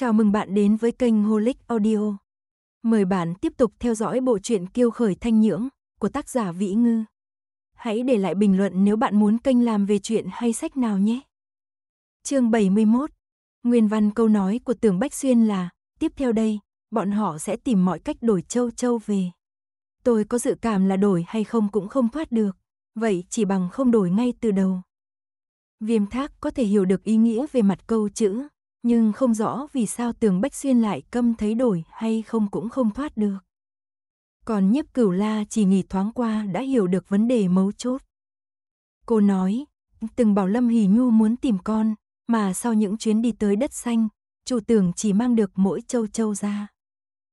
Chào mừng bạn đến với kênh Holic Audio. Mời bạn tiếp tục theo dõi bộ truyện Kiêu khởi thanh nhưỡng của tác giả Vĩ Ngư. Hãy để lại bình luận nếu bạn muốn kênh làm về chuyện hay sách nào nhé. Chương 71. Nguyên văn câu nói của Tưởng Bách Xuyên là: "Tiếp theo đây, bọn họ sẽ tìm mọi cách đổi Châu Châu về." Tôi có dự cảm là đổi hay không cũng không thoát được, vậy chỉ bằng không đổi ngay từ đầu. Viêm Thác có thể hiểu được ý nghĩa về mặt câu chữ, nhưng không rõ vì sao tường Bách Xuyên lại câm thấy đổi hay không cũng không thoát được. Còn nhếp cửu la chỉ nghỉ thoáng qua đã hiểu được vấn đề mấu chốt. Cô nói, từng bảo Lâm Hỷ Nhu muốn tìm con, mà sau những chuyến đi tới đất xanh, chủ tưởng chỉ mang được mỗi châu châu ra.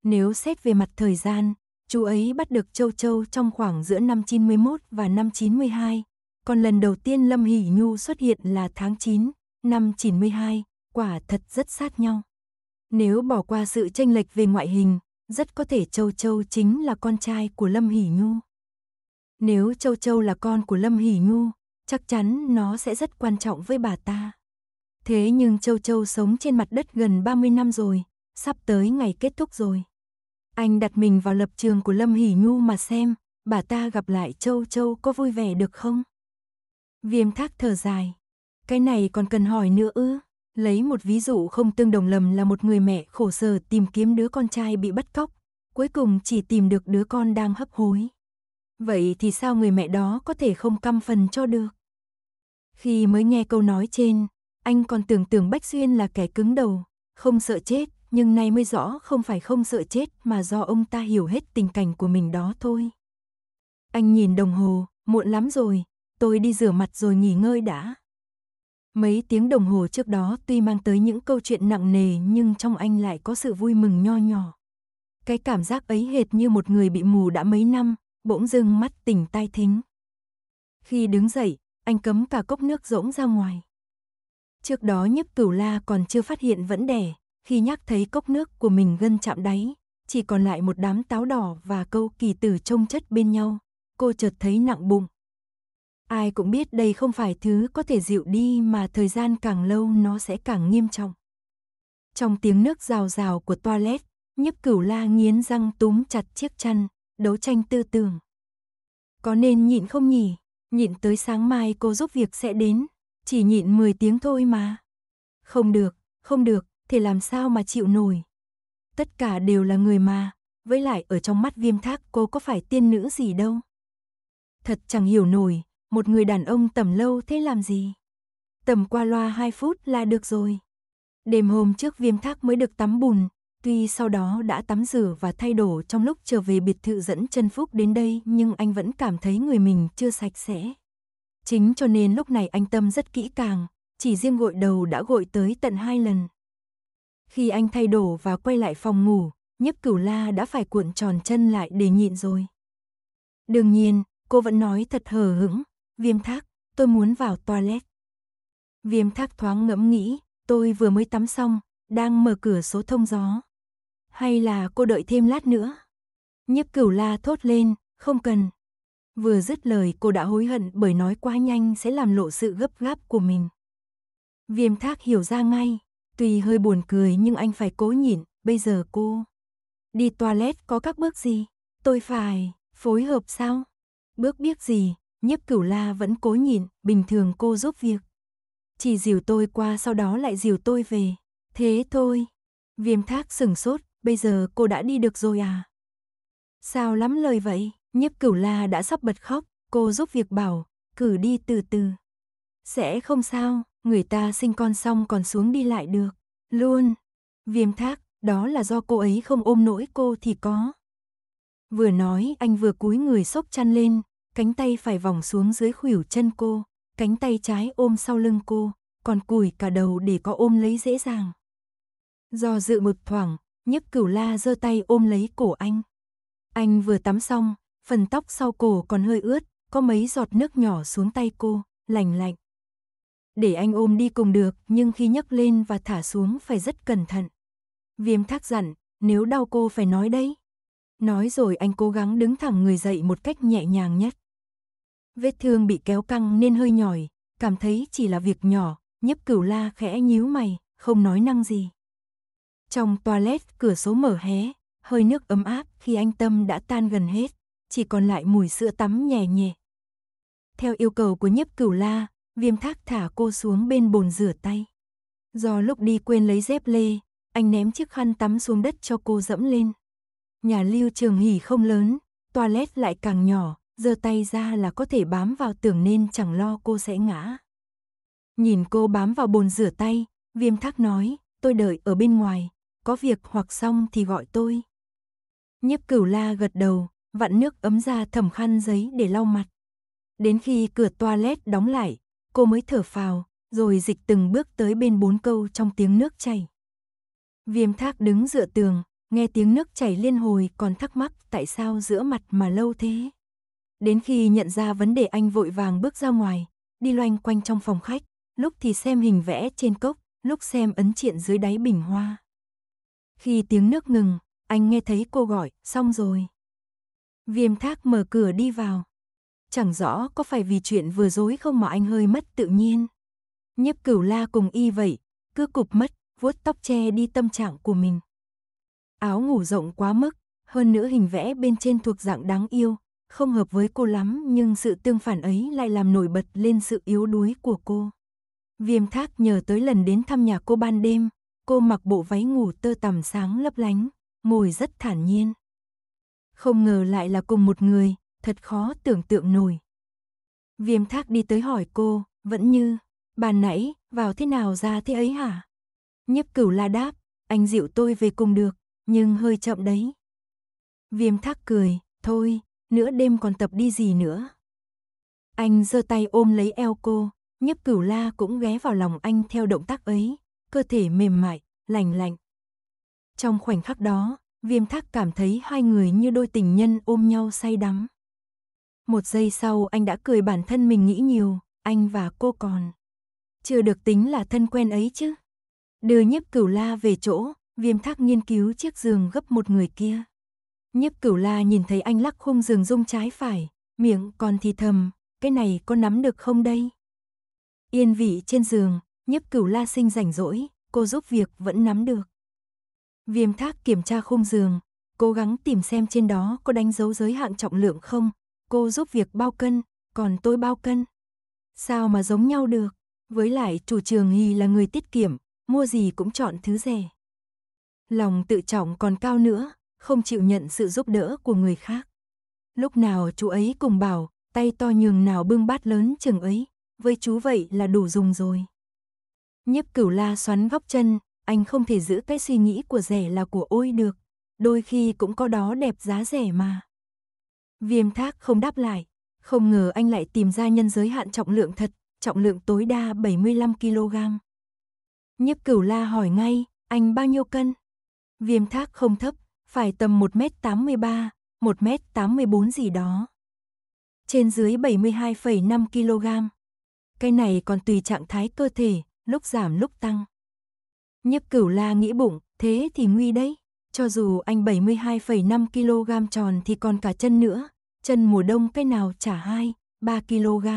Nếu xét về mặt thời gian, chú ấy bắt được châu châu trong khoảng giữa năm 91 và năm 92, còn lần đầu tiên Lâm Hỷ Nhu xuất hiện là tháng 9, năm 92, quả thật rất sát nhau. Nếu bỏ qua sự tranh lệch về ngoại hình, rất có thể Châu Châu chính là con trai của Lâm Hỷ Nhu. Nếu Châu Châu là con của Lâm Hỷ Nhu, chắc chắn nó sẽ rất quan trọng với bà ta. Thế nhưng Châu Châu sống trên mặt đất gần 30 năm rồi, sắp tới ngày kết thúc rồi. Anh đặt mình vào lập trường của Lâm Hỷ Nhu mà xem, bà ta gặp lại Châu Châu có vui vẻ được không? Viêm thác thở dài. Cái này còn cần hỏi nữa ư? Lấy một ví dụ không tương đồng lầm là một người mẹ khổ sở tìm kiếm đứa con trai bị bắt cóc, cuối cùng chỉ tìm được đứa con đang hấp hối. Vậy thì sao người mẹ đó có thể không căm phần cho được? Khi mới nghe câu nói trên, anh còn tưởng tưởng Bách Xuyên là kẻ cứng đầu, không sợ chết, nhưng nay mới rõ không phải không sợ chết mà do ông ta hiểu hết tình cảnh của mình đó thôi. Anh nhìn đồng hồ, muộn lắm rồi, tôi đi rửa mặt rồi nghỉ ngơi đã. Mấy tiếng đồng hồ trước đó tuy mang tới những câu chuyện nặng nề nhưng trong anh lại có sự vui mừng nho nhỏ. Cái cảm giác ấy hệt như một người bị mù đã mấy năm, bỗng dưng mắt tỉnh tai thính. Khi đứng dậy, anh cấm cả cốc nước rỗng ra ngoài. Trước đó nhấp cửu la còn chưa phát hiện vẫn đẻ, khi nhắc thấy cốc nước của mình gân chạm đáy, chỉ còn lại một đám táo đỏ và câu kỳ tử trông chất bên nhau, cô chợt thấy nặng bụng. Ai cũng biết đây không phải thứ có thể dịu đi mà thời gian càng lâu nó sẽ càng nghiêm trọng. Trong tiếng nước rào rào của toilet, nhấp cửu la nghiến răng túm chặt chiếc chăn, đấu tranh tư tưởng. Có nên nhịn không nhỉ? Nhịn tới sáng mai cô giúp việc sẽ đến, chỉ nhịn 10 tiếng thôi mà. Không được, không được, thì làm sao mà chịu nổi. Tất cả đều là người mà, với lại ở trong mắt viêm thác cô có phải tiên nữ gì đâu. Thật chẳng hiểu nổi, một người đàn ông tầm lâu thế làm gì? Tầm qua loa 2 phút là được rồi. Đêm hôm trước viêm thác mới được tắm bùn, tuy sau đó đã tắm rửa và thay đổ trong lúc trở về biệt thự dẫn chân phúc đến đây nhưng anh vẫn cảm thấy người mình chưa sạch sẽ. Chính cho nên lúc này anh tâm rất kỹ càng, chỉ riêng gội đầu đã gội tới tận hai lần. Khi anh thay đổ và quay lại phòng ngủ, nhấp cửu la đã phải cuộn tròn chân lại để nhịn rồi. Đương nhiên, cô vẫn nói thật hờ hững, Viêm thác, tôi muốn vào toilet. Viêm thác thoáng ngẫm nghĩ, tôi vừa mới tắm xong, đang mở cửa số thông gió. Hay là cô đợi thêm lát nữa? Nhiếp cửu la thốt lên, không cần. Vừa dứt lời cô đã hối hận bởi nói quá nhanh sẽ làm lộ sự gấp gáp của mình. Viêm thác hiểu ra ngay, tuy hơi buồn cười nhưng anh phải cố nhịn, bây giờ cô. Đi toilet có các bước gì? Tôi phải phối hợp sao? Bước biết gì? nhiếp cửu la vẫn cố nhìn, bình thường cô giúp việc. Chỉ dìu tôi qua sau đó lại dìu tôi về. Thế thôi. Viêm thác sừng sốt, bây giờ cô đã đi được rồi à? Sao lắm lời vậy? Nhiếp cửu la đã sắp bật khóc, cô giúp việc bảo, cử đi từ từ. Sẽ không sao, người ta sinh con xong còn xuống đi lại được. Luôn. Viêm thác, đó là do cô ấy không ôm nỗi cô thì có. Vừa nói anh vừa cúi người xốc chăn lên, cánh tay phải vòng xuống dưới khuỷu chân cô, cánh tay trái ôm sau lưng cô, còn cùi cả đầu để có ôm lấy dễ dàng. Do dự một thoảng, nhức cửu la giơ tay ôm lấy cổ anh. Anh vừa tắm xong, phần tóc sau cổ còn hơi ướt, có mấy giọt nước nhỏ xuống tay cô, lành lạnh. Để anh ôm đi cùng được, nhưng khi nhấc lên và thả xuống phải rất cẩn thận. Viêm thác dặn, nếu đau cô phải nói đấy. Nói rồi anh cố gắng đứng thẳng người dậy một cách nhẹ nhàng nhất. Vết thương bị kéo căng nên hơi nhỏi, cảm thấy chỉ là việc nhỏ, nhiếp cửu la khẽ nhíu mày, không nói năng gì. Trong toilet, cửa số mở hé, hơi nước ấm áp khi anh Tâm đã tan gần hết, chỉ còn lại mùi sữa tắm nhẹ nhẹ. Theo yêu cầu của nhiếp cửu la, viêm thác thả cô xuống bên bồn rửa tay. Do lúc đi quên lấy dép lê, anh ném chiếc khăn tắm xuống đất cho cô dẫm lên. Nhà lưu trường hỉ không lớn, toilet lại càng nhỏ, giơ tay ra là có thể bám vào tường nên chẳng lo cô sẽ ngã. Nhìn cô bám vào bồn rửa tay, viêm thác nói, tôi đợi ở bên ngoài, có việc hoặc xong thì gọi tôi. Nhiếp cửu la gật đầu, vặn nước ấm ra thầm khăn giấy để lau mặt. Đến khi cửa toilet đóng lại, cô mới thở phào, rồi dịch từng bước tới bên bốn câu trong tiếng nước chảy. Viêm thác đứng dựa tường, nghe tiếng nước chảy liên hồi còn thắc mắc tại sao giữa mặt mà lâu thế. Đến khi nhận ra vấn đề anh vội vàng bước ra ngoài, đi loanh quanh trong phòng khách, lúc thì xem hình vẽ trên cốc, lúc xem ấn triện dưới đáy bình hoa. Khi tiếng nước ngừng, anh nghe thấy cô gọi, xong rồi. Viêm thác mở cửa đi vào. Chẳng rõ có phải vì chuyện vừa dối không mà anh hơi mất tự nhiên. Nhiếp cửu la cùng y vậy, cứ cụp mất, vuốt tóc che đi tâm trạng của mình. Áo ngủ rộng quá mức, hơn nữa hình vẽ bên trên thuộc dạng đáng yêu, không hợp với cô lắm nhưng sự tương phản ấy lại làm nổi bật lên sự yếu đuối của cô. Viêm thác nhờ tới lần đến thăm nhà cô ban đêm, cô mặc bộ váy ngủ tơ tằm sáng lấp lánh, ngồi rất thản nhiên. Không ngờ lại là cùng một người, thật khó tưởng tượng nổi. Viêm thác đi tới hỏi cô, vẫn như, bàn nãy, vào thế nào ra thế ấy hả? Nhấp cửu la đáp, anh dịu tôi về cùng được, nhưng hơi chậm đấy. Viêm thác cười, thôi, nửa đêm còn tập đi gì nữa. Anh giơ tay ôm lấy eo cô, nhấp cửu la cũng ghé vào lòng anh theo động tác ấy, cơ thể mềm mại, lành lạnh. Trong khoảnh khắc đó, viêm thác cảm thấy hai người như đôi tình nhân ôm nhau say đắm. Một giây sau anh đã cười bản thân mình nghĩ nhiều, anh và cô còn. Chưa được tính là thân quen ấy chứ. Đưa nhấp cửu la về chỗ, viêm thác nghiên cứu chiếc giường gấp một người kia. Nhiếp cửu la nhìn thấy anh lắc khung giường rung trái phải, miệng còn thì thầm, cái này có nắm được không đây? Yên vị trên giường, nhiếp cửu la sinh rảnh rỗi, cô giúp việc vẫn nắm được. Viêm thác kiểm tra khung giường, cố gắng tìm xem trên đó có đánh dấu giới hạn trọng lượng không, cô giúp việc bao cân, còn tôi bao cân. Sao mà giống nhau được, với lại chủ trường Hy là người tiết kiệm, mua gì cũng chọn thứ rẻ. Lòng tự trọng còn cao nữa, không chịu nhận sự giúp đỡ của người khác. Lúc nào chú ấy cùng bảo, tay to nhường nào bưng bát lớn chừng ấy, với chú vậy là đủ dùng rồi. Nhiếp cửu la xoắn góc chân, anh không thể giữ cái suy nghĩ của rẻ là của ôi được, đôi khi cũng có đó đẹp giá rẻ mà. Viêm thác không đáp lại, không ngờ anh lại tìm ra nhân giới hạn trọng lượng thật, trọng lượng tối đa 75kg. Nhiếp cửu la hỏi ngay, anh bao nhiêu cân? Viêm thác không thấp phải tầm 1m83, 1m84 gì đó. Trên dưới 72,5 kg. Cái này còn tùy trạng thái cơ thể, lúc giảm lúc tăng. Nhấp cửu la nghĩ bụng, thế thì nguy đấy. Cho dù anh 72,5 kg tròn thì còn cả chân nữa, chân mùa đông cái nào trả 2, 3 kg.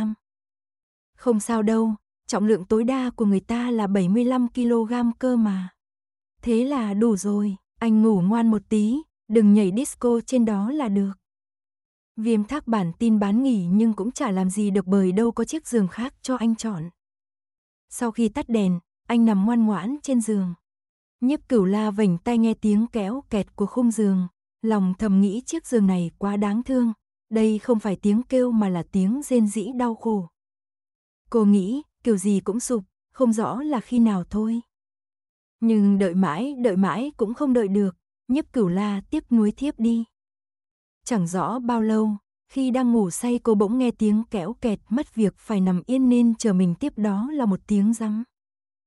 Không sao đâu, trọng lượng tối đa của người ta là 75 kg cơ mà. Thế là đủ rồi. Anh ngủ ngoan một tí, đừng nhảy disco trên đó là được. Viêm thác bản tin bán nghỉ nhưng cũng chả làm gì được bởi đâu có chiếc giường khác cho anh chọn. Sau khi tắt đèn, anh nằm ngoan ngoãn trên giường. Nhiếp cửu la vảnh tay nghe tiếng kéo kẹt của khung giường. Lòng thầm nghĩ chiếc giường này quá đáng thương. Đây không phải tiếng kêu mà là tiếng rên rỉ đau khổ. Cô nghĩ, kiểu gì cũng sụp, không rõ là khi nào thôi. Nhưng đợi mãi, đợi mãi cũng không đợi được, nhiếp cửu la tiếp nuối thiếp đi. Chẳng rõ bao lâu, khi đang ngủ say cô bỗng nghe tiếng kéo kẹt mất việc phải nằm yên nên chờ mình tiếp đó là một tiếng rắm.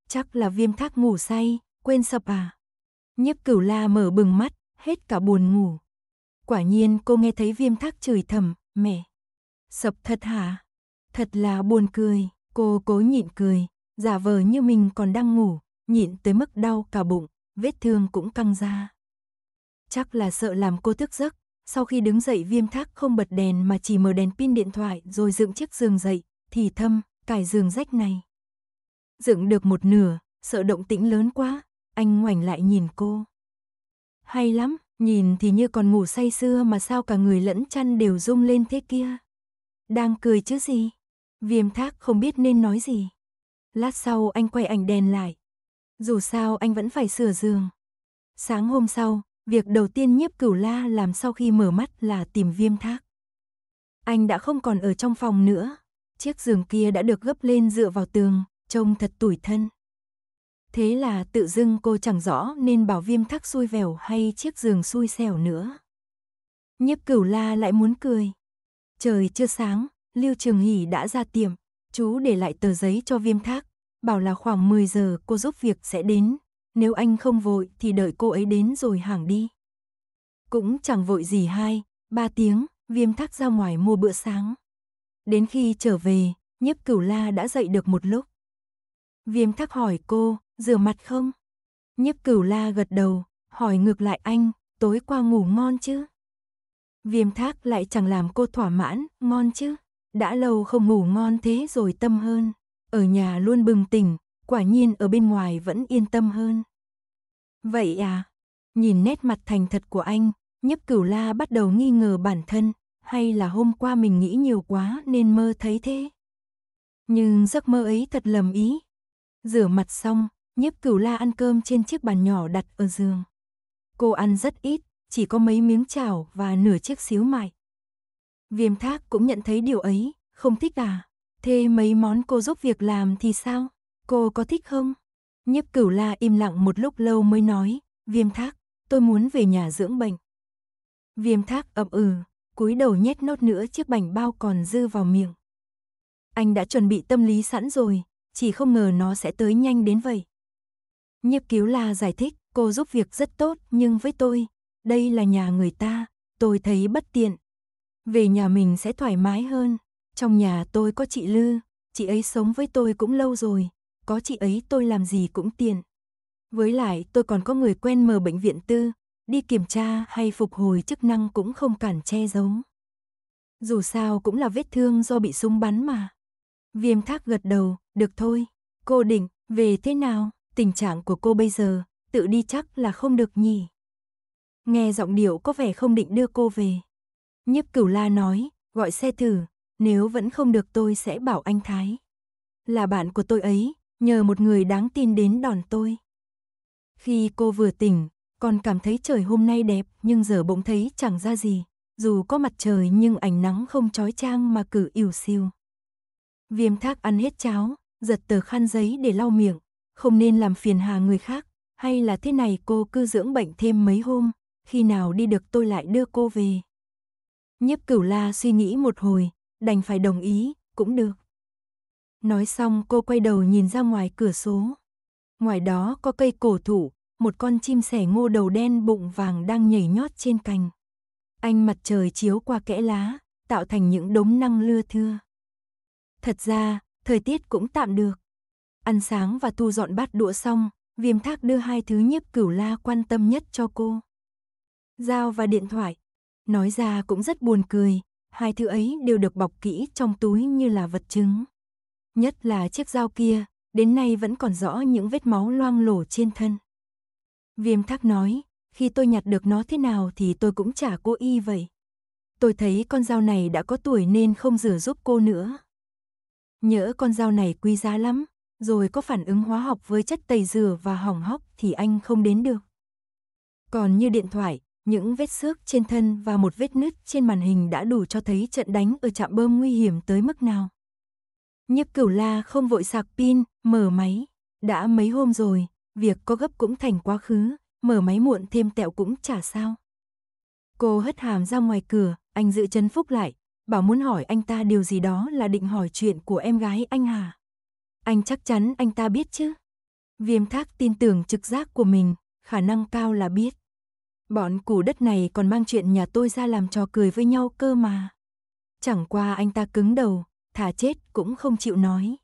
Chắc là viêm thác ngủ say, quên sập à. Nhiếp cửu la mở bừng mắt, hết cả buồn ngủ. Quả nhiên cô nghe thấy viêm thác chửi thầm, mẹ. Sập thật hả? Thật là buồn cười, cô cố nhịn cười, giả vờ như mình còn đang ngủ, nhịn tới mức đau cả bụng, vết thương cũng căng ra. Chắc là sợ làm cô thức giấc, sau khi đứng dậy viêm thác không bật đèn mà chỉ mở đèn pin điện thoại rồi dựng chiếc giường dậy, thì thâm, cải giường rách này. Dựng được một nửa, sợ động tĩnh lớn quá, anh ngoảnh lại nhìn cô. Hay lắm, nhìn thì như còn ngủ say xưa mà sao cả người lẫn chăn đều rung lên thế kia. Đang cười chứ gì? Viêm thác không biết nên nói gì. Lát sau anh quay ảnh đèn lại, dù sao anh vẫn phải sửa giường. Sáng hôm sau, việc đầu tiên nhiếp cửu la làm sau khi mở mắt là tìm viêm thác. Anh đã không còn ở trong phòng nữa. Chiếc giường kia đã được gấp lên dựa vào tường, trông thật tủi thân. Thế là tự dưng cô chẳng rõ nên bảo viêm thác xui vẻo hay chiếc giường xui xẻo nữa. Nhiếp cửu la lại muốn cười. Trời chưa sáng, Lưu Trường Hỷ đã ra tiệm, chú để lại tờ giấy cho viêm thác, bảo là khoảng 10 giờ cô giúp việc sẽ đến, nếu anh không vội thì đợi cô ấy đến rồi hàng đi. Cũng chẳng vội gì hai, ba tiếng, viêm thắc ra ngoài mua bữa sáng. Đến khi trở về, nhiếp cửu la đã dậy được một lúc. Viêm thắc hỏi cô, rửa mặt không? Nhiếp cửu la gật đầu, hỏi ngược lại anh, tối qua ngủ ngon chứ? Viêm thác lại chẳng làm cô thỏa mãn, ngon chứ? Đã lâu không ngủ ngon thế rồi tâm hơn ở nhà luôn bừng tỉnh, quả nhiên ở bên ngoài vẫn yên tâm hơn. Vậy à, nhìn nét mặt thành thật của anh, Nhấp cửu la bắt đầu nghi ngờ bản thân, hay là hôm qua mình nghĩ nhiều quá nên mơ thấy thế. Nhưng giấc mơ ấy thật lầm ý. Rửa mặt xong, Nhấp cửu la ăn cơm trên chiếc bàn nhỏ đặt ở giường. Cô ăn rất ít, chỉ có mấy miếng chảo và nửa chiếc xíu mại. Viêm thác cũng nhận thấy điều ấy, không thích à. Thế mấy món cô giúp việc làm thì sao? Cô có thích không? Nhiếp cửu la im lặng một lúc lâu mới nói, viêm thác, tôi muốn về nhà dưỡng bệnh. Viêm thác ậm ừ, cúi đầu nhét nốt nữa chiếc bánh bao còn dư vào miệng. Anh đã chuẩn bị tâm lý sẵn rồi, chỉ không ngờ nó sẽ tới nhanh đến vậy. Nhiếp cứu la giải thích, cô giúp việc rất tốt nhưng với tôi, đây là nhà người ta, tôi thấy bất tiện. Về nhà mình sẽ thoải mái hơn. Trong nhà tôi có chị Lư, chị ấy sống với tôi cũng lâu rồi, có chị ấy tôi làm gì cũng tiện. Với lại tôi còn có người quen mở bệnh viện tư, đi kiểm tra hay phục hồi chức năng cũng không cản che giấu. Dù sao cũng là vết thương do bị súng bắn mà. Viêm thác gật đầu, được thôi, cô định, về thế nào, tình trạng của cô bây giờ, tự đi chắc là không được nhỉ. Nghe giọng điệu có vẻ không định đưa cô về. Nhiếp cửu la nói, gọi xe thử, nếu vẫn không được tôi sẽ bảo anh Thái. Là bạn của tôi ấy, nhờ một người đáng tin đến đòn tôi. Khi cô vừa tỉnh, còn cảm thấy trời hôm nay đẹp nhưng giờ bỗng thấy chẳng ra gì. Dù có mặt trời nhưng ánh nắng không trói trang mà cứ ỉu siêu. Viêm thác ăn hết cháo, giật tờ khăn giấy để lau miệng. Không nên làm phiền hà người khác. Hay là thế này cô cứ dưỡng bệnh thêm mấy hôm. Khi nào đi được tôi lại đưa cô về. Nhếp cửu la suy nghĩ một hồi, đành phải đồng ý, cũng được. Nói xong cô quay đầu nhìn ra ngoài cửa số. Ngoài đó có cây cổ thụ, một con chim sẻ ngô đầu đen bụng vàng đang nhảy nhót trên cành. Anh mặt trời chiếu qua kẽ lá, tạo thành những đống năng lưa thưa. Thật ra, thời tiết cũng tạm được. Ăn sáng và thu dọn bát đũa xong, viêm thác đưa hai thứ nhiếp cửu la quan tâm nhất cho cô. Dao và điện thoại. Nói ra cũng rất buồn cười, hai thứ ấy đều được bọc kỹ trong túi như là vật chứng. Nhất là chiếc dao kia, đến nay vẫn còn rõ những vết máu loang lổ trên thân. Viêm thác nói, khi tôi nhặt được nó thế nào thì tôi cũng chả cố y vậy. Tôi thấy con dao này đã có tuổi nên không rửa giúp cô nữa. Nhỡ con dao này quý giá lắm, rồi có phản ứng hóa học với chất tẩy rửa và hỏng hóc thì anh không đến được. Còn như điện thoại, những vết xước trên thân và một vết nứt trên màn hình đã đủ cho thấy trận đánh ở trạm bơm nguy hiểm tới mức nào. Nhiếp cửu la không vội sạc pin, mở máy. Đã mấy hôm rồi, việc có gấp cũng thành quá khứ, mở máy muộn thêm tẹo cũng chả sao. Cô hất hàm ra ngoài cửa, anh giữ chân phúc lại, bảo muốn hỏi anh ta điều gì đó là định hỏi chuyện của em gái anh hà. Anh chắc chắn anh ta biết chứ. Viêm thác tin tưởng trực giác của mình, khả năng cao là biết. Bọn củ đất này còn mang chuyện nhà tôi ra làm trò cười với nhau cơ mà. Chẳng qua anh ta cứng đầu, thả chết cũng không chịu nói.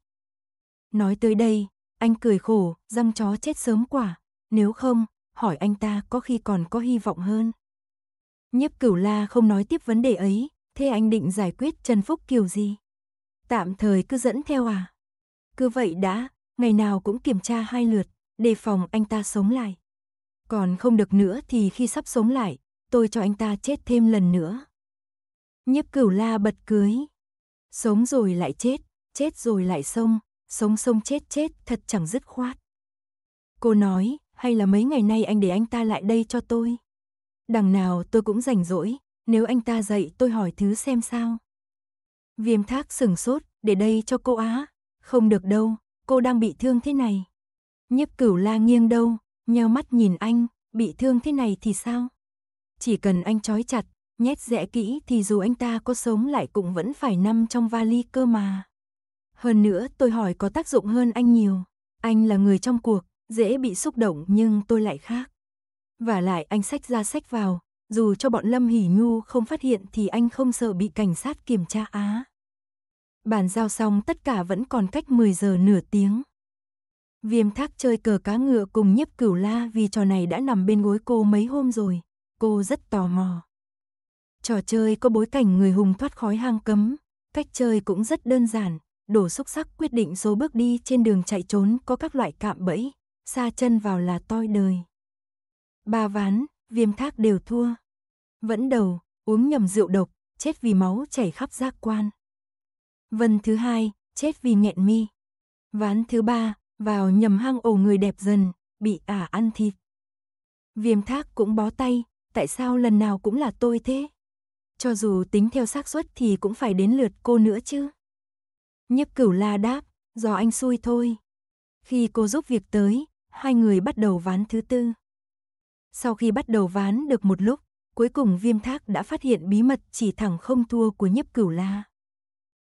Nói tới đây, anh cười khổ, răng chó chết sớm quả, nếu không, hỏi anh ta có khi còn có hy vọng hơn. Nhiếp cửu la không nói tiếp vấn đề ấy, thế anh định giải quyết Trần Phúc kiểu gì? Tạm thời cứ dẫn theo à? Cứ vậy đã, ngày nào cũng kiểm tra hai lượt, đề phòng anh ta sống lại. Còn không được nữa thì khi sắp sống lại, tôi cho anh ta chết thêm lần nữa. Nhiếp cửu la bật cưới. Sống rồi lại chết, chết rồi lại sông, sống sông chết chết thật chẳng dứt khoát. Cô nói, hay là mấy ngày nay anh để anh ta lại đây cho tôi. Đằng nào tôi cũng rảnh rỗi, nếu anh ta dậy tôi hỏi thứ xem sao. Viêm thác sừng sốt, để đây cho cô á. Không được đâu, cô đang bị thương thế này. Nhiếp cửu la nghiêng đâu, nheo mắt nhìn anh, bị thương thế này thì sao? Chỉ cần anh trói chặt, nhét rẽ kỹ thì dù anh ta có sống lại cũng vẫn phải nằm trong vali cơ mà. Hơn nữa tôi hỏi có tác dụng hơn anh nhiều. Anh là người trong cuộc, dễ bị xúc động nhưng tôi lại khác. Và lại anh sách ra sách vào, dù cho bọn Lâm Hỉ Nhu không phát hiện thì anh không sợ bị cảnh sát kiểm tra á. Bàn giao xong tất cả vẫn còn cách 10 giờ nửa tiếng. Viêm thác chơi cờ cá ngựa cùng nhiếp cửu la vì trò này đã nằm bên gối cô mấy hôm rồi. Cô rất tò mò. Trò chơi có bối cảnh người hùng thoát khói hang cấm. Cách chơi cũng rất đơn giản. Đổ xúc sắc quyết định số bước đi trên đường chạy trốn có các loại cạm bẫy. Xa chân vào là toi đời. Ba ván, viêm thác đều thua. Vẫn đầu, uống nhầm rượu độc, chết vì máu chảy khắp giác quan. Vần thứ hai, chết vì nghẹn mi. Ván thứ ba, vào nhầm hang ổ người đẹp dần, bị ả à ăn thịt. Viêm thác cũng bó tay, tại sao lần nào cũng là tôi thế? Cho dù tính theo xác suất thì cũng phải đến lượt cô nữa chứ. nhấp cửu la đáp, do anh xui thôi. Khi cô giúp việc tới, hai người bắt đầu ván thứ tư. Sau khi bắt đầu ván được một lúc, cuối cùng viêm thác đã phát hiện bí mật chỉ thẳng không thua của nhấp cửu la.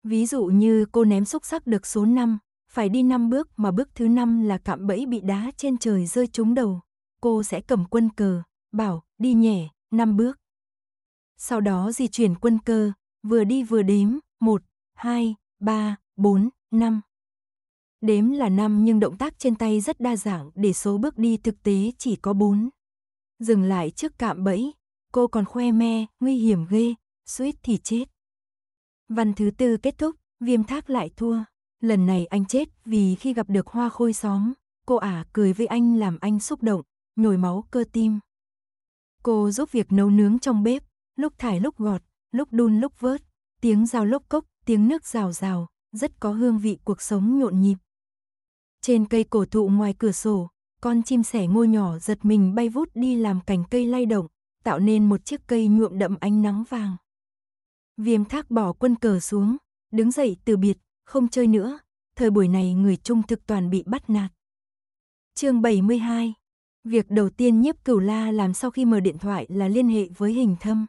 Ví dụ như cô ném xúc sắc được số 5, phải đi năm bước mà bước thứ năm là cạm bẫy bị đá trên trời rơi trúng đầu. Cô sẽ cầm quân cờ, bảo, đi nhẹ, năm bước. Sau đó di chuyển quân cơ, vừa đi vừa đếm, 1, 2, 3, 4, 5. Đếm là năm nhưng động tác trên tay rất đa dạng để số bước đi thực tế chỉ có 4. Dừng lại trước cạm bẫy, cô còn khoe me, nguy hiểm ghê, suýt thì chết. Văn thứ tư kết thúc, viêm thác lại thua lần này anh chết vì khi gặp được hoa khôi xóm, cô ả cười với anh làm anh xúc động, nhồi máu cơ tim. Cô giúp việc nấu nướng trong bếp, lúc thải lúc gọt, lúc đun lúc vớt, tiếng dao lốc cốc, tiếng nước rào rào, rất có hương vị cuộc sống nhộn nhịp. Trên cây cổ thụ ngoài cửa sổ, con chim sẻ ngôi nhỏ giật mình bay vút đi làm cành cây lay động, tạo nên một chiếc cây nhuộm đậm ánh nắng vàng. Viêm thác bỏ quân cờ xuống, đứng dậy từ biệt không chơi nữa, thời buổi này người trung thực toàn bị bắt nạt. Chương 72. Việc đầu tiên Nhiếp Cửu La làm sau khi mở điện thoại là liên hệ với Hình Thâm.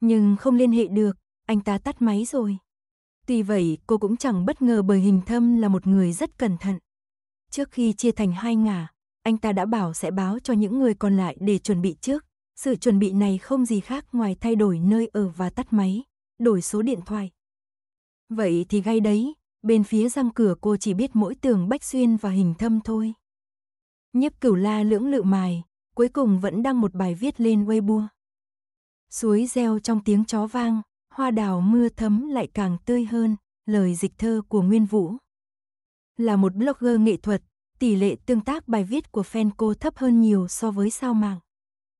Nhưng không liên hệ được, anh ta tắt máy rồi. Tuy vậy, cô cũng chẳng bất ngờ bởi Hình Thâm là một người rất cẩn thận. Trước khi chia thành hai ngả, anh ta đã bảo sẽ báo cho những người còn lại để chuẩn bị trước. Sự chuẩn bị này không gì khác ngoài thay đổi nơi ở và tắt máy, đổi số điện thoại, Vậy thì gay đấy, bên phía răng cửa cô chỉ biết mỗi tường bách xuyên và hình thâm thôi. Nhiếp cửu la lưỡng lự mài, cuối cùng vẫn đăng một bài viết lên Weibo. Suối reo trong tiếng chó vang, hoa đào mưa thấm lại càng tươi hơn, lời dịch thơ của Nguyên Vũ. Là một blogger nghệ thuật, tỷ lệ tương tác bài viết của fan cô thấp hơn nhiều so với sao mạng.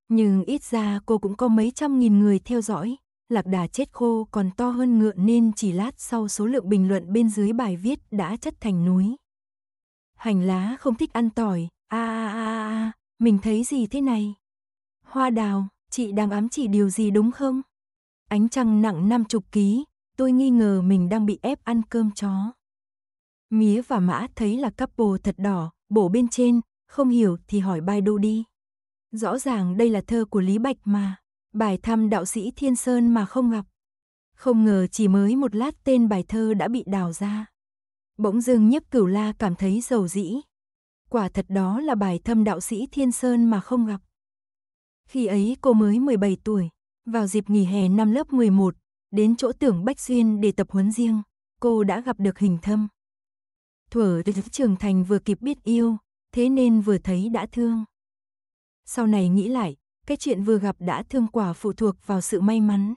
Nhưng ít ra cô cũng có mấy trăm nghìn người theo dõi, lạc đà chết khô còn to hơn ngựa nên chỉ lát sau số lượng bình luận bên dưới bài viết đã chất thành núi. Hành lá không thích ăn tỏi, a a a a, mình thấy gì thế này? Hoa đào, chị đang ám chỉ điều gì đúng không? Ánh trăng nặng năm chục ký, tôi nghi ngờ mình đang bị ép ăn cơm chó. Mía và mã thấy là couple thật đỏ, bổ bên trên, không hiểu thì hỏi Baidu đi. Rõ ràng đây là thơ của Lý Bạch mà bài thăm đạo sĩ Thiên Sơn mà không gặp. Không ngờ chỉ mới một lát tên bài thơ đã bị đào ra. Bỗng dưng nhấp cửu la cảm thấy dầu dĩ. Quả thật đó là bài thâm đạo sĩ Thiên Sơn mà không gặp. Khi ấy cô mới 17 tuổi, vào dịp nghỉ hè năm lớp 11, đến chỗ tưởng Bách Xuyên để tập huấn riêng, cô đã gặp được hình thâm. Thuở trưởng thành vừa kịp biết yêu, thế nên vừa thấy đã thương. Sau này nghĩ lại, cái chuyện vừa gặp đã thương quả phụ thuộc vào sự may mắn.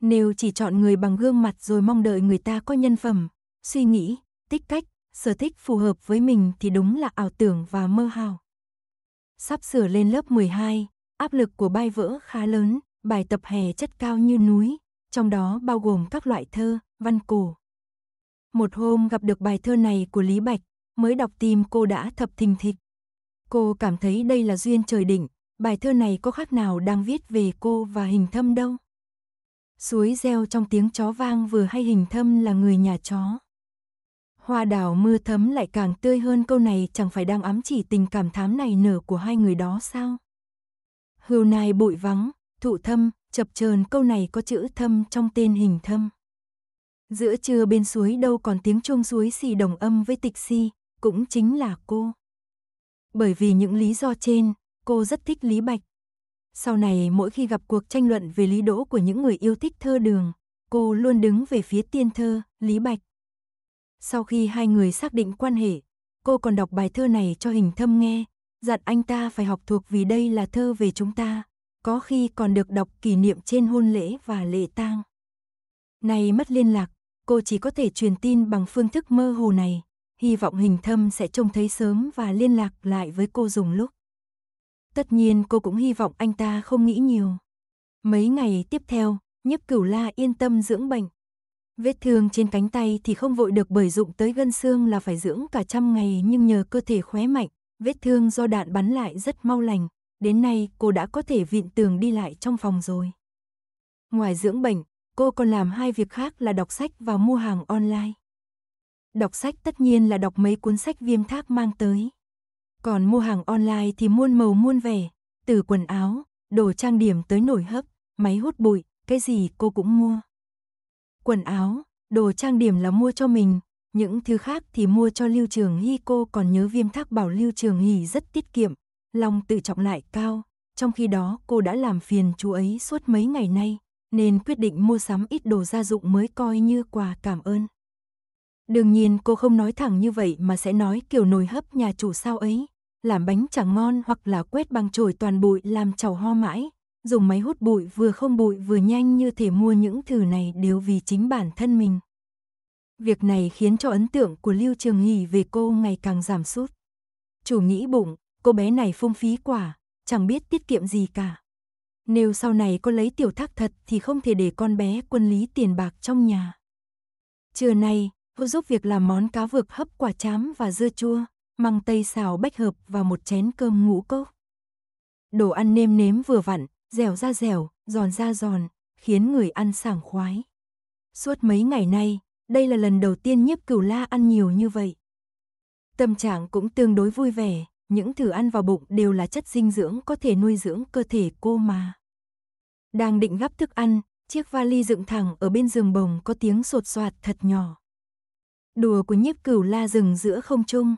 Nếu chỉ chọn người bằng gương mặt rồi mong đợi người ta có nhân phẩm, suy nghĩ, tích cách, sở thích phù hợp với mình thì đúng là ảo tưởng và mơ hào. Sắp sửa lên lớp 12, áp lực của bài vỡ khá lớn, bài tập hè chất cao như núi, trong đó bao gồm các loại thơ, văn cổ. Một hôm gặp được bài thơ này của Lý Bạch, mới đọc tim cô đã thập thình thịch. Cô cảm thấy đây là duyên trời định, bài thơ này có khác nào đang viết về cô và hình thâm đâu. Suối reo trong tiếng chó vang vừa hay hình thâm là người nhà chó. Hoa đào mưa thấm lại càng tươi hơn câu này chẳng phải đang ám chỉ tình cảm thám này nở của hai người đó sao? Hưu nai bụi vắng, thụ thâm, chập chờn câu này có chữ thâm trong tên hình thâm. Giữa trưa bên suối đâu còn tiếng chuông suối xì đồng âm với tịch si, cũng chính là cô. Bởi vì những lý do trên, cô rất thích Lý Bạch. Sau này mỗi khi gặp cuộc tranh luận về Lý Đỗ của những người yêu thích thơ đường, cô luôn đứng về phía tiên thơ, Lý Bạch. Sau khi hai người xác định quan hệ, cô còn đọc bài thơ này cho hình thâm nghe, dặn anh ta phải học thuộc vì đây là thơ về chúng ta, có khi còn được đọc kỷ niệm trên hôn lễ và lễ tang. Nay mất liên lạc, cô chỉ có thể truyền tin bằng phương thức mơ hồ này, hy vọng hình thâm sẽ trông thấy sớm và liên lạc lại với cô dùng lúc. Tất nhiên cô cũng hy vọng anh ta không nghĩ nhiều. Mấy ngày tiếp theo, nhiếp cửu la yên tâm dưỡng bệnh. Vết thương trên cánh tay thì không vội được bởi dụng tới gân xương là phải dưỡng cả trăm ngày nhưng nhờ cơ thể khóe mạnh, vết thương do đạn bắn lại rất mau lành, đến nay cô đã có thể viện tường đi lại trong phòng rồi. Ngoài dưỡng bệnh, cô còn làm hai việc khác là đọc sách và mua hàng online. Đọc sách tất nhiên là đọc mấy cuốn sách viêm thác mang tới. Còn mua hàng online thì muôn màu muôn vẻ, từ quần áo, đồ trang điểm tới nổi hấp, máy hút bụi, cái gì cô cũng mua. Quần áo, đồ trang điểm là mua cho mình, những thứ khác thì mua cho Lưu Trường Hy cô còn nhớ Viêm Thác bảo Lưu Trường Hy rất tiết kiệm, lòng tự trọng lại cao, trong khi đó cô đã làm phiền chú ấy suốt mấy ngày nay, nên quyết định mua sắm ít đồ gia dụng mới coi như quà cảm ơn. Đương nhiên cô không nói thẳng như vậy mà sẽ nói kiểu nồi hấp nhà chủ sao ấy. Làm bánh chẳng ngon hoặc là quét bằng chổi toàn bụi làm chầu ho mãi. Dùng máy hút bụi vừa không bụi vừa nhanh như thể mua những thứ này đều vì chính bản thân mình. Việc này khiến cho ấn tượng của Lưu Trường Hỷ về cô ngày càng giảm sút. Chủ nghĩ bụng, cô bé này phung phí quả, chẳng biết tiết kiệm gì cả. Nếu sau này có lấy tiểu thác thật thì không thể để con bé quân lý tiền bạc trong nhà. Trưa nay, giúp việc làm món cá vược hấp quả chám và dưa chua, măng tây xào bách hợp và một chén cơm ngũ cốc. Đồ ăn nêm nếm vừa vặn, dẻo ra dẻo, giòn ra giòn, khiến người ăn sảng khoái. Suốt mấy ngày nay, đây là lần đầu tiên nhiếp cửu la ăn nhiều như vậy. Tâm trạng cũng tương đối vui vẻ, những thứ ăn vào bụng đều là chất dinh dưỡng có thể nuôi dưỡng cơ thể cô mà. Đang định gắp thức ăn, chiếc vali dựng thẳng ở bên giường bồng có tiếng sột soạt thật nhỏ đùa của nhiếp cửu la dừng giữa không trung.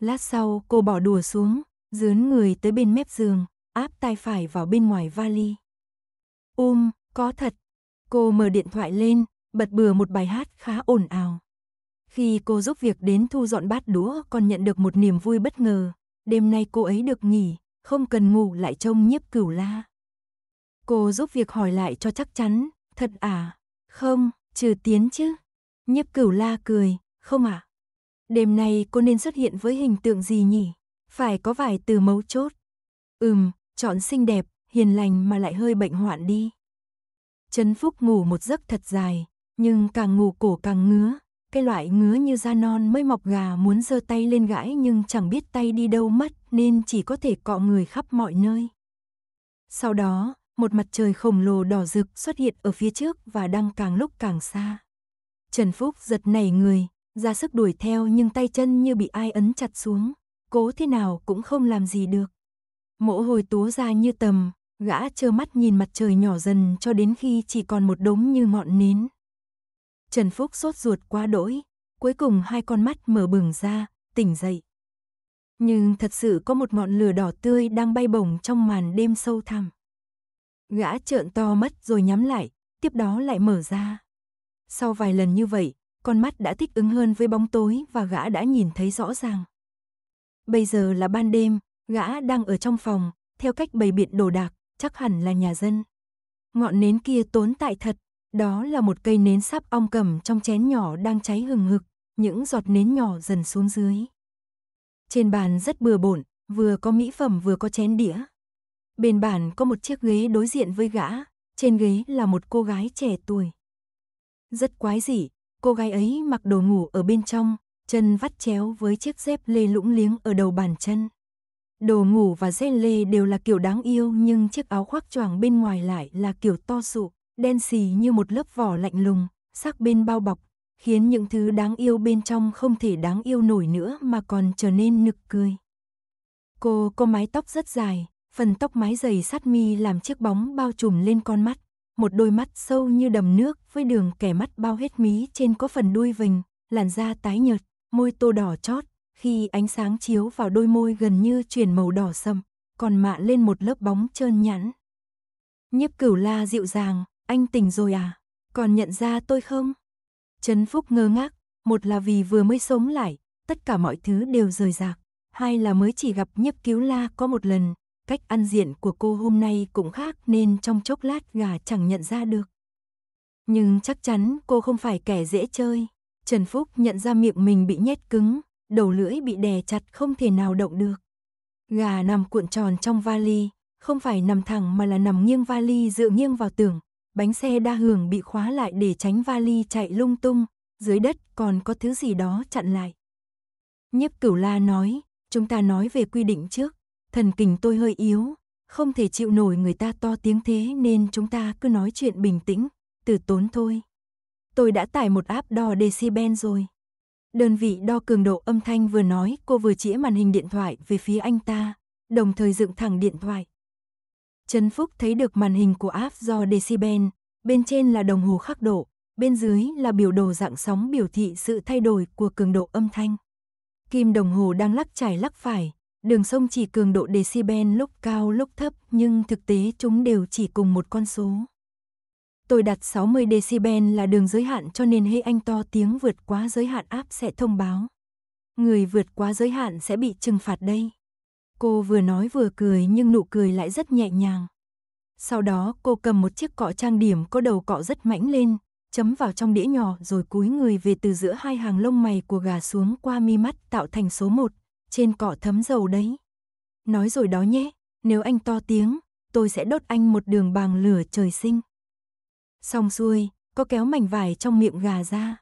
Lát sau cô bỏ đùa xuống, dướn người tới bên mép giường, áp tay phải vào bên ngoài vali. Um, có thật. Cô mở điện thoại lên, bật bừa một bài hát khá ồn ào. Khi cô giúp việc đến thu dọn bát đũa còn nhận được một niềm vui bất ngờ. Đêm nay cô ấy được nghỉ, không cần ngủ lại trông nhiếp cửu la. Cô giúp việc hỏi lại cho chắc chắn, thật à? Không, trừ tiến chứ. Nhiếp cửu la cười, không ạ? À? Đêm nay cô nên xuất hiện với hình tượng gì nhỉ? Phải có vài từ mấu chốt. Ừm, chọn xinh đẹp, hiền lành mà lại hơi bệnh hoạn đi. Trấn Phúc ngủ một giấc thật dài, nhưng càng ngủ cổ càng ngứa, cái loại ngứa như da non mới mọc gà muốn giơ tay lên gãi nhưng chẳng biết tay đi đâu mất nên chỉ có thể cọ người khắp mọi nơi. Sau đó, một mặt trời khổng lồ đỏ rực xuất hiện ở phía trước và đang càng lúc càng xa. Trần Phúc giật nảy người, ra sức đuổi theo nhưng tay chân như bị ai ấn chặt xuống, cố thế nào cũng không làm gì được. Mỗ hồi túa ra như tầm, gã trơ mắt nhìn mặt trời nhỏ dần cho đến khi chỉ còn một đống như ngọn nến. Trần Phúc sốt ruột quá đỗi, cuối cùng hai con mắt mở bừng ra, tỉnh dậy. Nhưng thật sự có một ngọn lửa đỏ tươi đang bay bổng trong màn đêm sâu thẳm. Gã trợn to mắt rồi nhắm lại, tiếp đó lại mở ra. Sau vài lần như vậy, con mắt đã thích ứng hơn với bóng tối và gã đã nhìn thấy rõ ràng. Bây giờ là ban đêm, gã đang ở trong phòng, theo cách bày biện đồ đạc, chắc hẳn là nhà dân. Ngọn nến kia tốn tại thật, đó là một cây nến sáp ong cầm trong chén nhỏ đang cháy hừng hực, những giọt nến nhỏ dần xuống dưới. Trên bàn rất bừa bộn, vừa có mỹ phẩm vừa có chén đĩa. Bên bàn có một chiếc ghế đối diện với gã, trên ghế là một cô gái trẻ tuổi. Rất quái dị, Cô gái ấy mặc đồ ngủ ở bên trong, chân vắt chéo với chiếc dép lê lũng liếng ở đầu bàn chân. Đồ ngủ và dép lê đều là kiểu đáng yêu nhưng chiếc áo khoác choàng bên ngoài lại là kiểu to sụ, đen xì như một lớp vỏ lạnh lùng, sắc bên bao bọc, khiến những thứ đáng yêu bên trong không thể đáng yêu nổi nữa mà còn trở nên nực cười. Cô có mái tóc rất dài, phần tóc mái dày sát mi làm chiếc bóng bao trùm lên con mắt một đôi mắt sâu như đầm nước với đường kẻ mắt bao hết mí trên có phần đuôi vành, làn da tái nhợt, môi tô đỏ chót, khi ánh sáng chiếu vào đôi môi gần như chuyển màu đỏ sâm còn mạ lên một lớp bóng trơn nhẵn. Nhiếp cửu la dịu dàng, anh tỉnh rồi à, còn nhận ra tôi không? Trấn Phúc ngơ ngác, một là vì vừa mới sống lại, tất cả mọi thứ đều rời rạc, hai là mới chỉ gặp nhiếp cứu la có một lần, cách ăn diện của cô hôm nay cũng khác nên trong chốc lát gà chẳng nhận ra được. Nhưng chắc chắn cô không phải kẻ dễ chơi. Trần Phúc nhận ra miệng mình bị nhét cứng, đầu lưỡi bị đè chặt không thể nào động được. Gà nằm cuộn tròn trong vali, không phải nằm thẳng mà là nằm nghiêng vali dựa nghiêng vào tường. Bánh xe đa hưởng bị khóa lại để tránh vali chạy lung tung, dưới đất còn có thứ gì đó chặn lại. nhếp Cửu La nói, chúng ta nói về quy định trước, thần kinh tôi hơi yếu, không thể chịu nổi người ta to tiếng thế nên chúng ta cứ nói chuyện bình tĩnh, từ tốn thôi. Tôi đã tải một app đo decibel rồi. Đơn vị đo cường độ âm thanh vừa nói cô vừa chĩa màn hình điện thoại về phía anh ta, đồng thời dựng thẳng điện thoại. Trần Phúc thấy được màn hình của app do decibel, bên trên là đồng hồ khắc độ, bên dưới là biểu đồ dạng sóng biểu thị sự thay đổi của cường độ âm thanh. Kim đồng hồ đang lắc trái lắc phải, Đường sông chỉ cường độ decibel lúc cao lúc thấp nhưng thực tế chúng đều chỉ cùng một con số. Tôi đặt 60 decibel là đường giới hạn cho nên hễ anh to tiếng vượt quá giới hạn áp sẽ thông báo. Người vượt quá giới hạn sẽ bị trừng phạt đây. Cô vừa nói vừa cười nhưng nụ cười lại rất nhẹ nhàng. Sau đó cô cầm một chiếc cọ trang điểm có đầu cọ rất mảnh lên, chấm vào trong đĩa nhỏ rồi cúi người về từ giữa hai hàng lông mày của gà xuống qua mi mắt tạo thành số 1, trên cỏ thấm dầu đấy. Nói rồi đó nhé, nếu anh to tiếng, tôi sẽ đốt anh một đường bàng lửa trời sinh. Xong xuôi, có kéo mảnh vải trong miệng gà ra.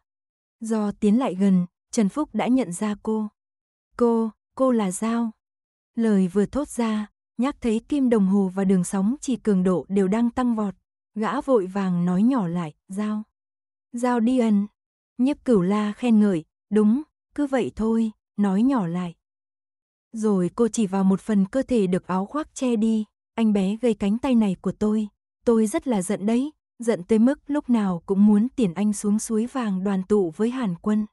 Do tiến lại gần, Trần Phúc đã nhận ra cô. Cô, cô là Giao. Lời vừa thốt ra, nhắc thấy kim đồng hồ và đường sóng chỉ cường độ đều đang tăng vọt. Gã vội vàng nói nhỏ lại, Giao. Giao đi ân Nhiếp cửu la khen ngợi, đúng, cứ vậy thôi, nói nhỏ lại. Rồi cô chỉ vào một phần cơ thể được áo khoác che đi, anh bé gây cánh tay này của tôi, tôi rất là giận đấy, giận tới mức lúc nào cũng muốn tiền anh xuống suối vàng đoàn tụ với Hàn Quân.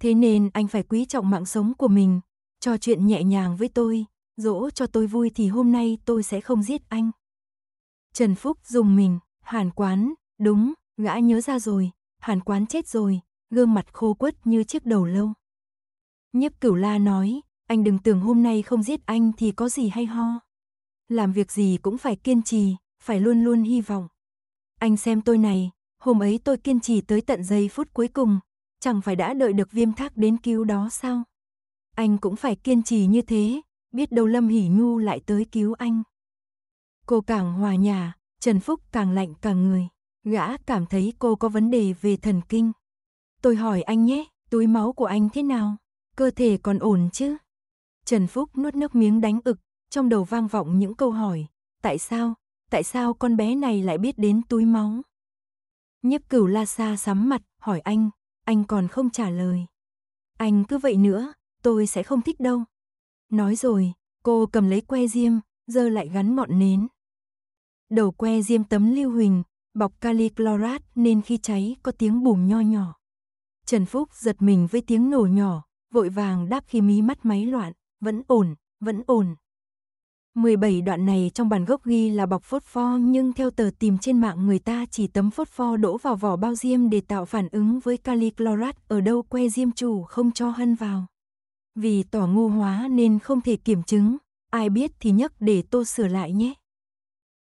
Thế nên anh phải quý trọng mạng sống của mình, trò chuyện nhẹ nhàng với tôi, dỗ cho tôi vui thì hôm nay tôi sẽ không giết anh. Trần Phúc dùng mình, Hàn Quán, đúng, gã nhớ ra rồi, Hàn Quán chết rồi, gương mặt khô quất như chiếc đầu lâu. Nhiếp Cửu La nói, anh đừng tưởng hôm nay không giết anh thì có gì hay ho. Làm việc gì cũng phải kiên trì, phải luôn luôn hy vọng. Anh xem tôi này, hôm ấy tôi kiên trì tới tận giây phút cuối cùng, chẳng phải đã đợi được viêm thác đến cứu đó sao? Anh cũng phải kiên trì như thế, biết đâu Lâm Hỷ Nhu lại tới cứu anh. Cô càng hòa nhà, Trần Phúc càng lạnh càng người, gã cảm thấy cô có vấn đề về thần kinh. Tôi hỏi anh nhé, túi máu của anh thế nào? Cơ thể còn ổn chứ? Trần Phúc nuốt nước miếng đánh ực, trong đầu vang vọng những câu hỏi. Tại sao? Tại sao con bé này lại biết đến túi máu? Nhiếp cửu la xa sắm mặt, hỏi anh, anh còn không trả lời. Anh cứ vậy nữa, tôi sẽ không thích đâu. Nói rồi, cô cầm lấy que diêm, giờ lại gắn mọn nến. Đầu que diêm tấm lưu huỳnh, bọc kali chlorat nên khi cháy có tiếng bùm nho nhỏ. Trần Phúc giật mình với tiếng nổ nhỏ, vội vàng đáp khi mí mắt máy loạn vẫn ổn, vẫn ổn. 17 đoạn này trong bản gốc ghi là bọc phốt pho nhưng theo tờ tìm trên mạng người ta chỉ tấm phốt pho đổ vào vỏ bao diêm để tạo phản ứng với kali chlorat ở đâu que diêm chủ không cho hân vào. Vì tỏ ngu hóa nên không thể kiểm chứng, ai biết thì nhắc để tô sửa lại nhé.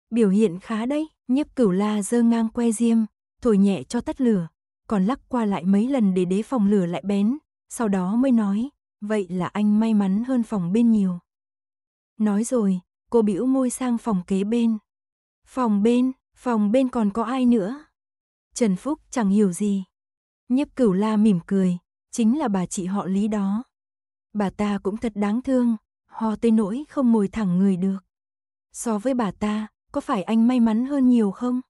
Biểu hiện khá đấy, nhiếp cửu la dơ ngang que diêm, thổi nhẹ cho tắt lửa, còn lắc qua lại mấy lần để đế phòng lửa lại bén, sau đó mới nói, vậy là anh may mắn hơn phòng bên nhiều. Nói rồi, cô bĩu môi sang phòng kế bên. Phòng bên, phòng bên còn có ai nữa? Trần Phúc chẳng hiểu gì. Nhiếp cửu la mỉm cười, chính là bà chị họ lý đó. Bà ta cũng thật đáng thương, ho tới nỗi không ngồi thẳng người được. So với bà ta, có phải anh may mắn hơn nhiều không?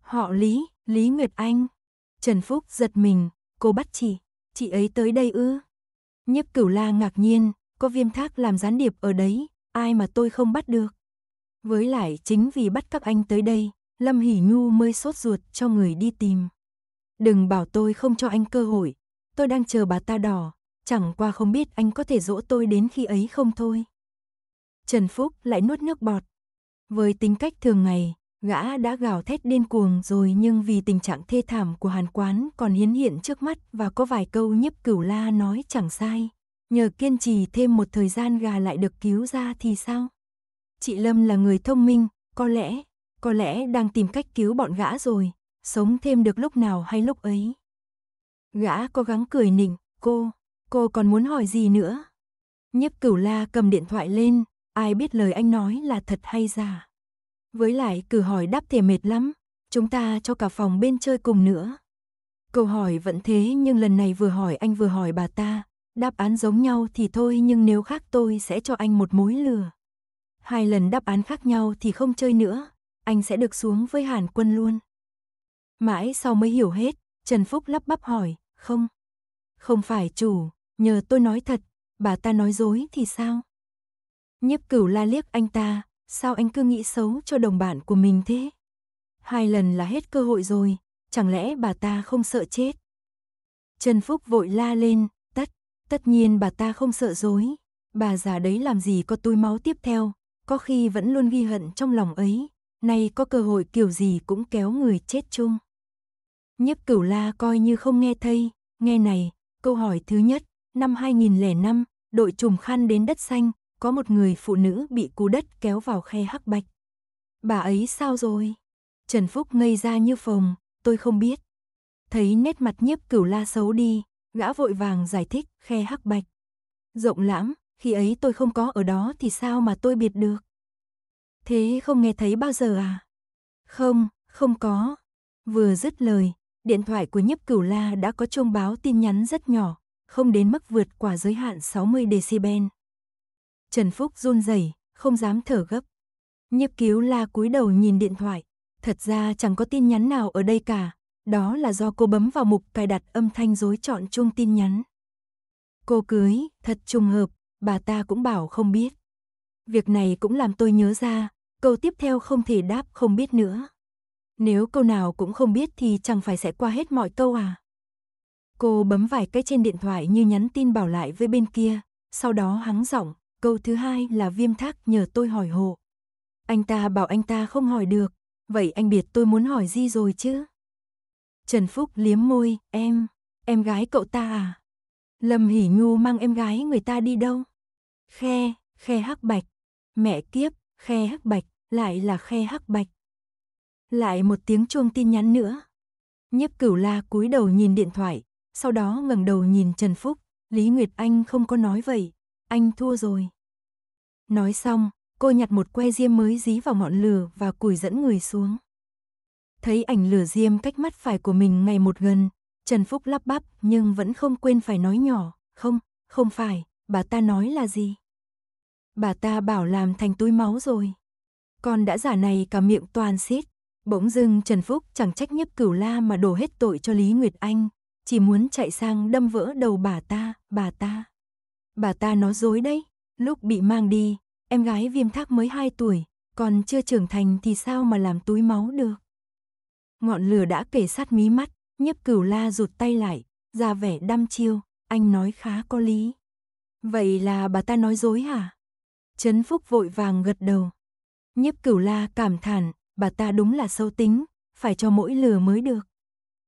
Họ Lý, Lý Nguyệt Anh. Trần Phúc giật mình, cô bắt chị, chị ấy tới đây ư? Nhiếp cửu la ngạc nhiên, có viêm thác làm gián điệp ở đấy, ai mà tôi không bắt được. Với lại chính vì bắt các anh tới đây, Lâm Hỷ Nhu mới sốt ruột cho người đi tìm. Đừng bảo tôi không cho anh cơ hội, tôi đang chờ bà ta đỏ, chẳng qua không biết anh có thể dỗ tôi đến khi ấy không thôi. Trần Phúc lại nuốt nước bọt. Với tính cách thường ngày, Gã đã gào thét điên cuồng rồi nhưng vì tình trạng thê thảm của hàn quán còn hiến hiện trước mắt và có vài câu nhiếp cửu la nói chẳng sai. Nhờ kiên trì thêm một thời gian gà lại được cứu ra thì sao? Chị Lâm là người thông minh, có lẽ, có lẽ đang tìm cách cứu bọn gã rồi, sống thêm được lúc nào hay lúc ấy. Gã cố gắng cười nịnh, cô, cô còn muốn hỏi gì nữa? Nhiếp cửu la cầm điện thoại lên, ai biết lời anh nói là thật hay giả. Với lại cử hỏi đáp thể mệt lắm, chúng ta cho cả phòng bên chơi cùng nữa. Câu hỏi vẫn thế nhưng lần này vừa hỏi anh vừa hỏi bà ta, đáp án giống nhau thì thôi nhưng nếu khác tôi sẽ cho anh một mối lừa. Hai lần đáp án khác nhau thì không chơi nữa, anh sẽ được xuống với Hàn Quân luôn. Mãi sau mới hiểu hết, Trần Phúc lắp bắp hỏi, không. Không phải chủ, nhờ tôi nói thật, bà ta nói dối thì sao? nhếp cửu la liếc anh ta, sao anh cứ nghĩ xấu cho đồng bạn của mình thế? Hai lần là hết cơ hội rồi, chẳng lẽ bà ta không sợ chết? Trần Phúc vội la lên, tất, tất nhiên bà ta không sợ dối. Bà già đấy làm gì có túi máu tiếp theo, có khi vẫn luôn ghi hận trong lòng ấy, nay có cơ hội kiểu gì cũng kéo người chết chung. Nhiếp cửu la coi như không nghe thây. nghe này, câu hỏi thứ nhất, năm 2005, đội trùm khăn đến đất xanh, có một người phụ nữ bị cú đất kéo vào khe hắc bạch. Bà ấy sao rồi? Trần Phúc ngây ra như phồng, tôi không biết. Thấy nét mặt nhiếp cửu la xấu đi, gã vội vàng giải thích khe hắc bạch. Rộng lãm, khi ấy tôi không có ở đó thì sao mà tôi biết được? Thế không nghe thấy bao giờ à? Không, không có. Vừa dứt lời, điện thoại của nhiếp cửu la đã có chuông báo tin nhắn rất nhỏ, không đến mức vượt quả giới hạn 60 decibel. Trần Phúc run rẩy, không dám thở gấp. Nhiếp cứu la cúi đầu nhìn điện thoại, thật ra chẳng có tin nhắn nào ở đây cả, đó là do cô bấm vào mục cài đặt âm thanh rối chọn chuông tin nhắn. Cô cưới, thật trùng hợp, bà ta cũng bảo không biết. Việc này cũng làm tôi nhớ ra, câu tiếp theo không thể đáp không biết nữa. Nếu câu nào cũng không biết thì chẳng phải sẽ qua hết mọi câu à. Cô bấm vài cái trên điện thoại như nhắn tin bảo lại với bên kia, sau đó hắng giọng, Câu thứ hai là viêm thác nhờ tôi hỏi hộ. Anh ta bảo anh ta không hỏi được, vậy anh biết tôi muốn hỏi gì rồi chứ? Trần Phúc liếm môi, em, em gái cậu ta à? Lâm Hỷ Nhu mang em gái người ta đi đâu? Khe, khe hắc bạch, mẹ kiếp, khe hắc bạch, lại là khe hắc bạch. Lại một tiếng chuông tin nhắn nữa. Nhiếp cửu la cúi đầu nhìn điện thoại, sau đó ngẩng đầu nhìn Trần Phúc, Lý Nguyệt Anh không có nói vậy, anh thua rồi. Nói xong, cô nhặt một que diêm mới dí vào ngọn lửa và củi dẫn người xuống. Thấy ảnh lửa diêm cách mắt phải của mình ngày một gần, Trần Phúc lắp bắp nhưng vẫn không quên phải nói nhỏ, không, không phải, bà ta nói là gì? Bà ta bảo làm thành túi máu rồi. Con đã giả này cả miệng toàn xít. Bỗng dưng Trần Phúc chẳng trách nhiếp cửu la mà đổ hết tội cho Lý Nguyệt Anh, chỉ muốn chạy sang đâm vỡ đầu bà ta, bà ta bà ta nói dối đấy. Lúc bị mang đi, em gái viêm thác mới 2 tuổi, còn chưa trưởng thành thì sao mà làm túi máu được. Ngọn lửa đã kể sát mí mắt, nhấp cửu la rụt tay lại, ra vẻ đăm chiêu, anh nói khá có lý. Vậy là bà ta nói dối hả? Trấn Phúc vội vàng gật đầu. nhấp cửu la cảm thản, bà ta đúng là sâu tính, phải cho mỗi lừa mới được.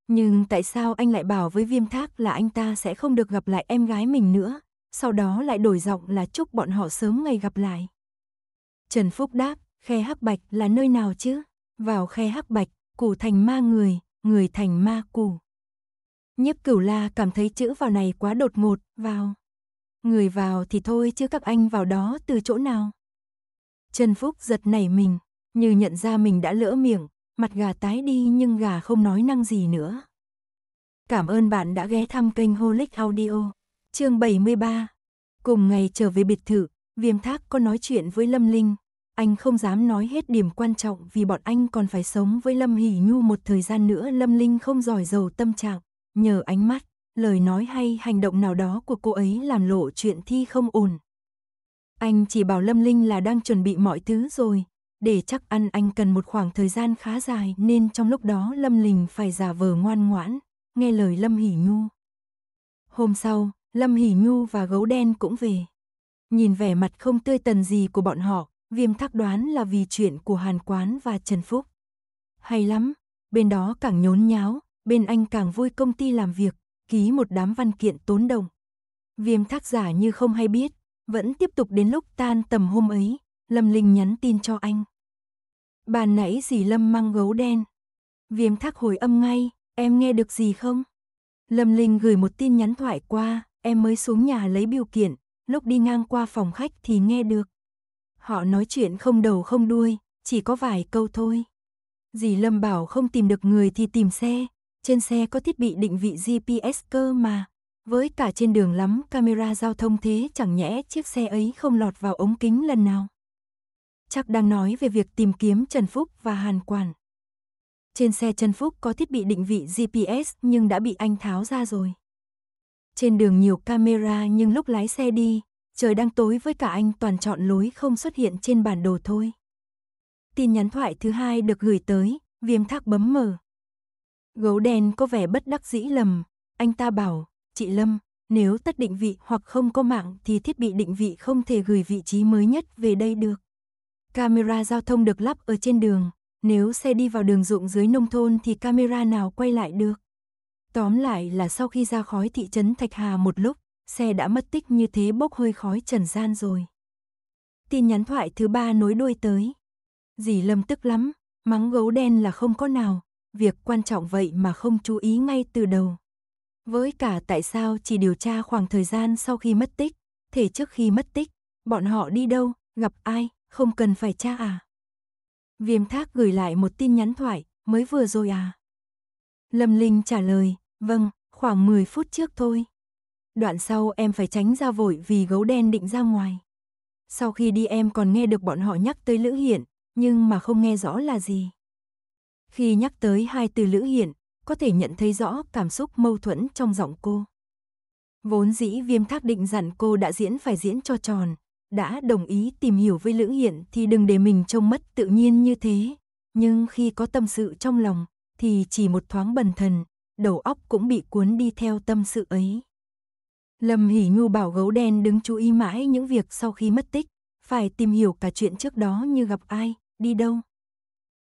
Nhưng tại sao anh lại bảo với viêm thác là anh ta sẽ không được gặp lại em gái mình nữa? sau đó lại đổi giọng là chúc bọn họ sớm ngày gặp lại. Trần Phúc đáp, khe hắc bạch là nơi nào chứ? Vào khe hắc bạch, củ thành ma người, người thành ma củ. Nhiếp cửu la cảm thấy chữ vào này quá đột ngột, vào. Người vào thì thôi chứ các anh vào đó từ chỗ nào? Trần Phúc giật nảy mình, như nhận ra mình đã lỡ miệng, mặt gà tái đi nhưng gà không nói năng gì nữa. Cảm ơn bạn đã ghé thăm kênh Holic Audio chương 73 Cùng ngày trở về biệt thự, Viêm Thác có nói chuyện với Lâm Linh. Anh không dám nói hết điểm quan trọng vì bọn anh còn phải sống với Lâm Hỷ Nhu một thời gian nữa. Lâm Linh không giỏi giàu tâm trạng, nhờ ánh mắt, lời nói hay hành động nào đó của cô ấy làm lộ chuyện thi không ổn. Anh chỉ bảo Lâm Linh là đang chuẩn bị mọi thứ rồi, để chắc ăn anh cần một khoảng thời gian khá dài nên trong lúc đó Lâm Linh phải giả vờ ngoan ngoãn, nghe lời Lâm Hỷ Nhu. Hôm sau, Lâm Hỷ Nhu và gấu đen cũng về. Nhìn vẻ mặt không tươi tần gì của bọn họ, viêm thắc đoán là vì chuyện của Hàn Quán và Trần Phúc. Hay lắm, bên đó càng nhốn nháo, bên anh càng vui công ty làm việc, ký một đám văn kiện tốn đồng. Viêm thác giả như không hay biết, vẫn tiếp tục đến lúc tan tầm hôm ấy, Lâm Linh nhắn tin cho anh. Bàn nãy dì Lâm mang gấu đen. Viêm thác hồi âm ngay, em nghe được gì không? Lâm Linh gửi một tin nhắn thoại qua, em mới xuống nhà lấy biểu kiện, lúc đi ngang qua phòng khách thì nghe được. Họ nói chuyện không đầu không đuôi, chỉ có vài câu thôi. Dì Lâm bảo không tìm được người thì tìm xe, trên xe có thiết bị định vị GPS cơ mà. Với cả trên đường lắm camera giao thông thế chẳng nhẽ chiếc xe ấy không lọt vào ống kính lần nào. Chắc đang nói về việc tìm kiếm Trần Phúc và Hàn Quản. Trên xe Trần Phúc có thiết bị định vị GPS nhưng đã bị anh tháo ra rồi. Trên đường nhiều camera nhưng lúc lái xe đi, trời đang tối với cả anh toàn chọn lối không xuất hiện trên bản đồ thôi. Tin nhắn thoại thứ hai được gửi tới, viêm thác bấm mở. Gấu đen có vẻ bất đắc dĩ lầm, anh ta bảo, chị Lâm, nếu tắt định vị hoặc không có mạng thì thiết bị định vị không thể gửi vị trí mới nhất về đây được. Camera giao thông được lắp ở trên đường, nếu xe đi vào đường ruộng dưới nông thôn thì camera nào quay lại được. Tóm lại là sau khi ra khói thị trấn Thạch Hà một lúc, xe đã mất tích như thế bốc hơi khói trần gian rồi. Tin nhắn thoại thứ ba nối đuôi tới. Dì Lâm tức lắm, mắng gấu đen là không có nào, việc quan trọng vậy mà không chú ý ngay từ đầu. Với cả tại sao chỉ điều tra khoảng thời gian sau khi mất tích, thể trước khi mất tích, bọn họ đi đâu, gặp ai, không cần phải tra à. Viêm thác gửi lại một tin nhắn thoại, mới vừa rồi à. Lâm Linh trả lời, vâng, khoảng 10 phút trước thôi. Đoạn sau em phải tránh ra vội vì gấu đen định ra ngoài. Sau khi đi em còn nghe được bọn họ nhắc tới Lữ Hiện, nhưng mà không nghe rõ là gì. Khi nhắc tới hai từ Lữ Hiện, có thể nhận thấy rõ cảm xúc mâu thuẫn trong giọng cô. Vốn dĩ viêm thác định dặn cô đã diễn phải diễn cho tròn, đã đồng ý tìm hiểu với Lữ Hiện thì đừng để mình trông mất tự nhiên như thế. Nhưng khi có tâm sự trong lòng, thì chỉ một thoáng bần thần, đầu óc cũng bị cuốn đi theo tâm sự ấy. Lâm Hỷ Nhu bảo gấu đen đứng chú ý mãi những việc sau khi mất tích, phải tìm hiểu cả chuyện trước đó như gặp ai, đi đâu.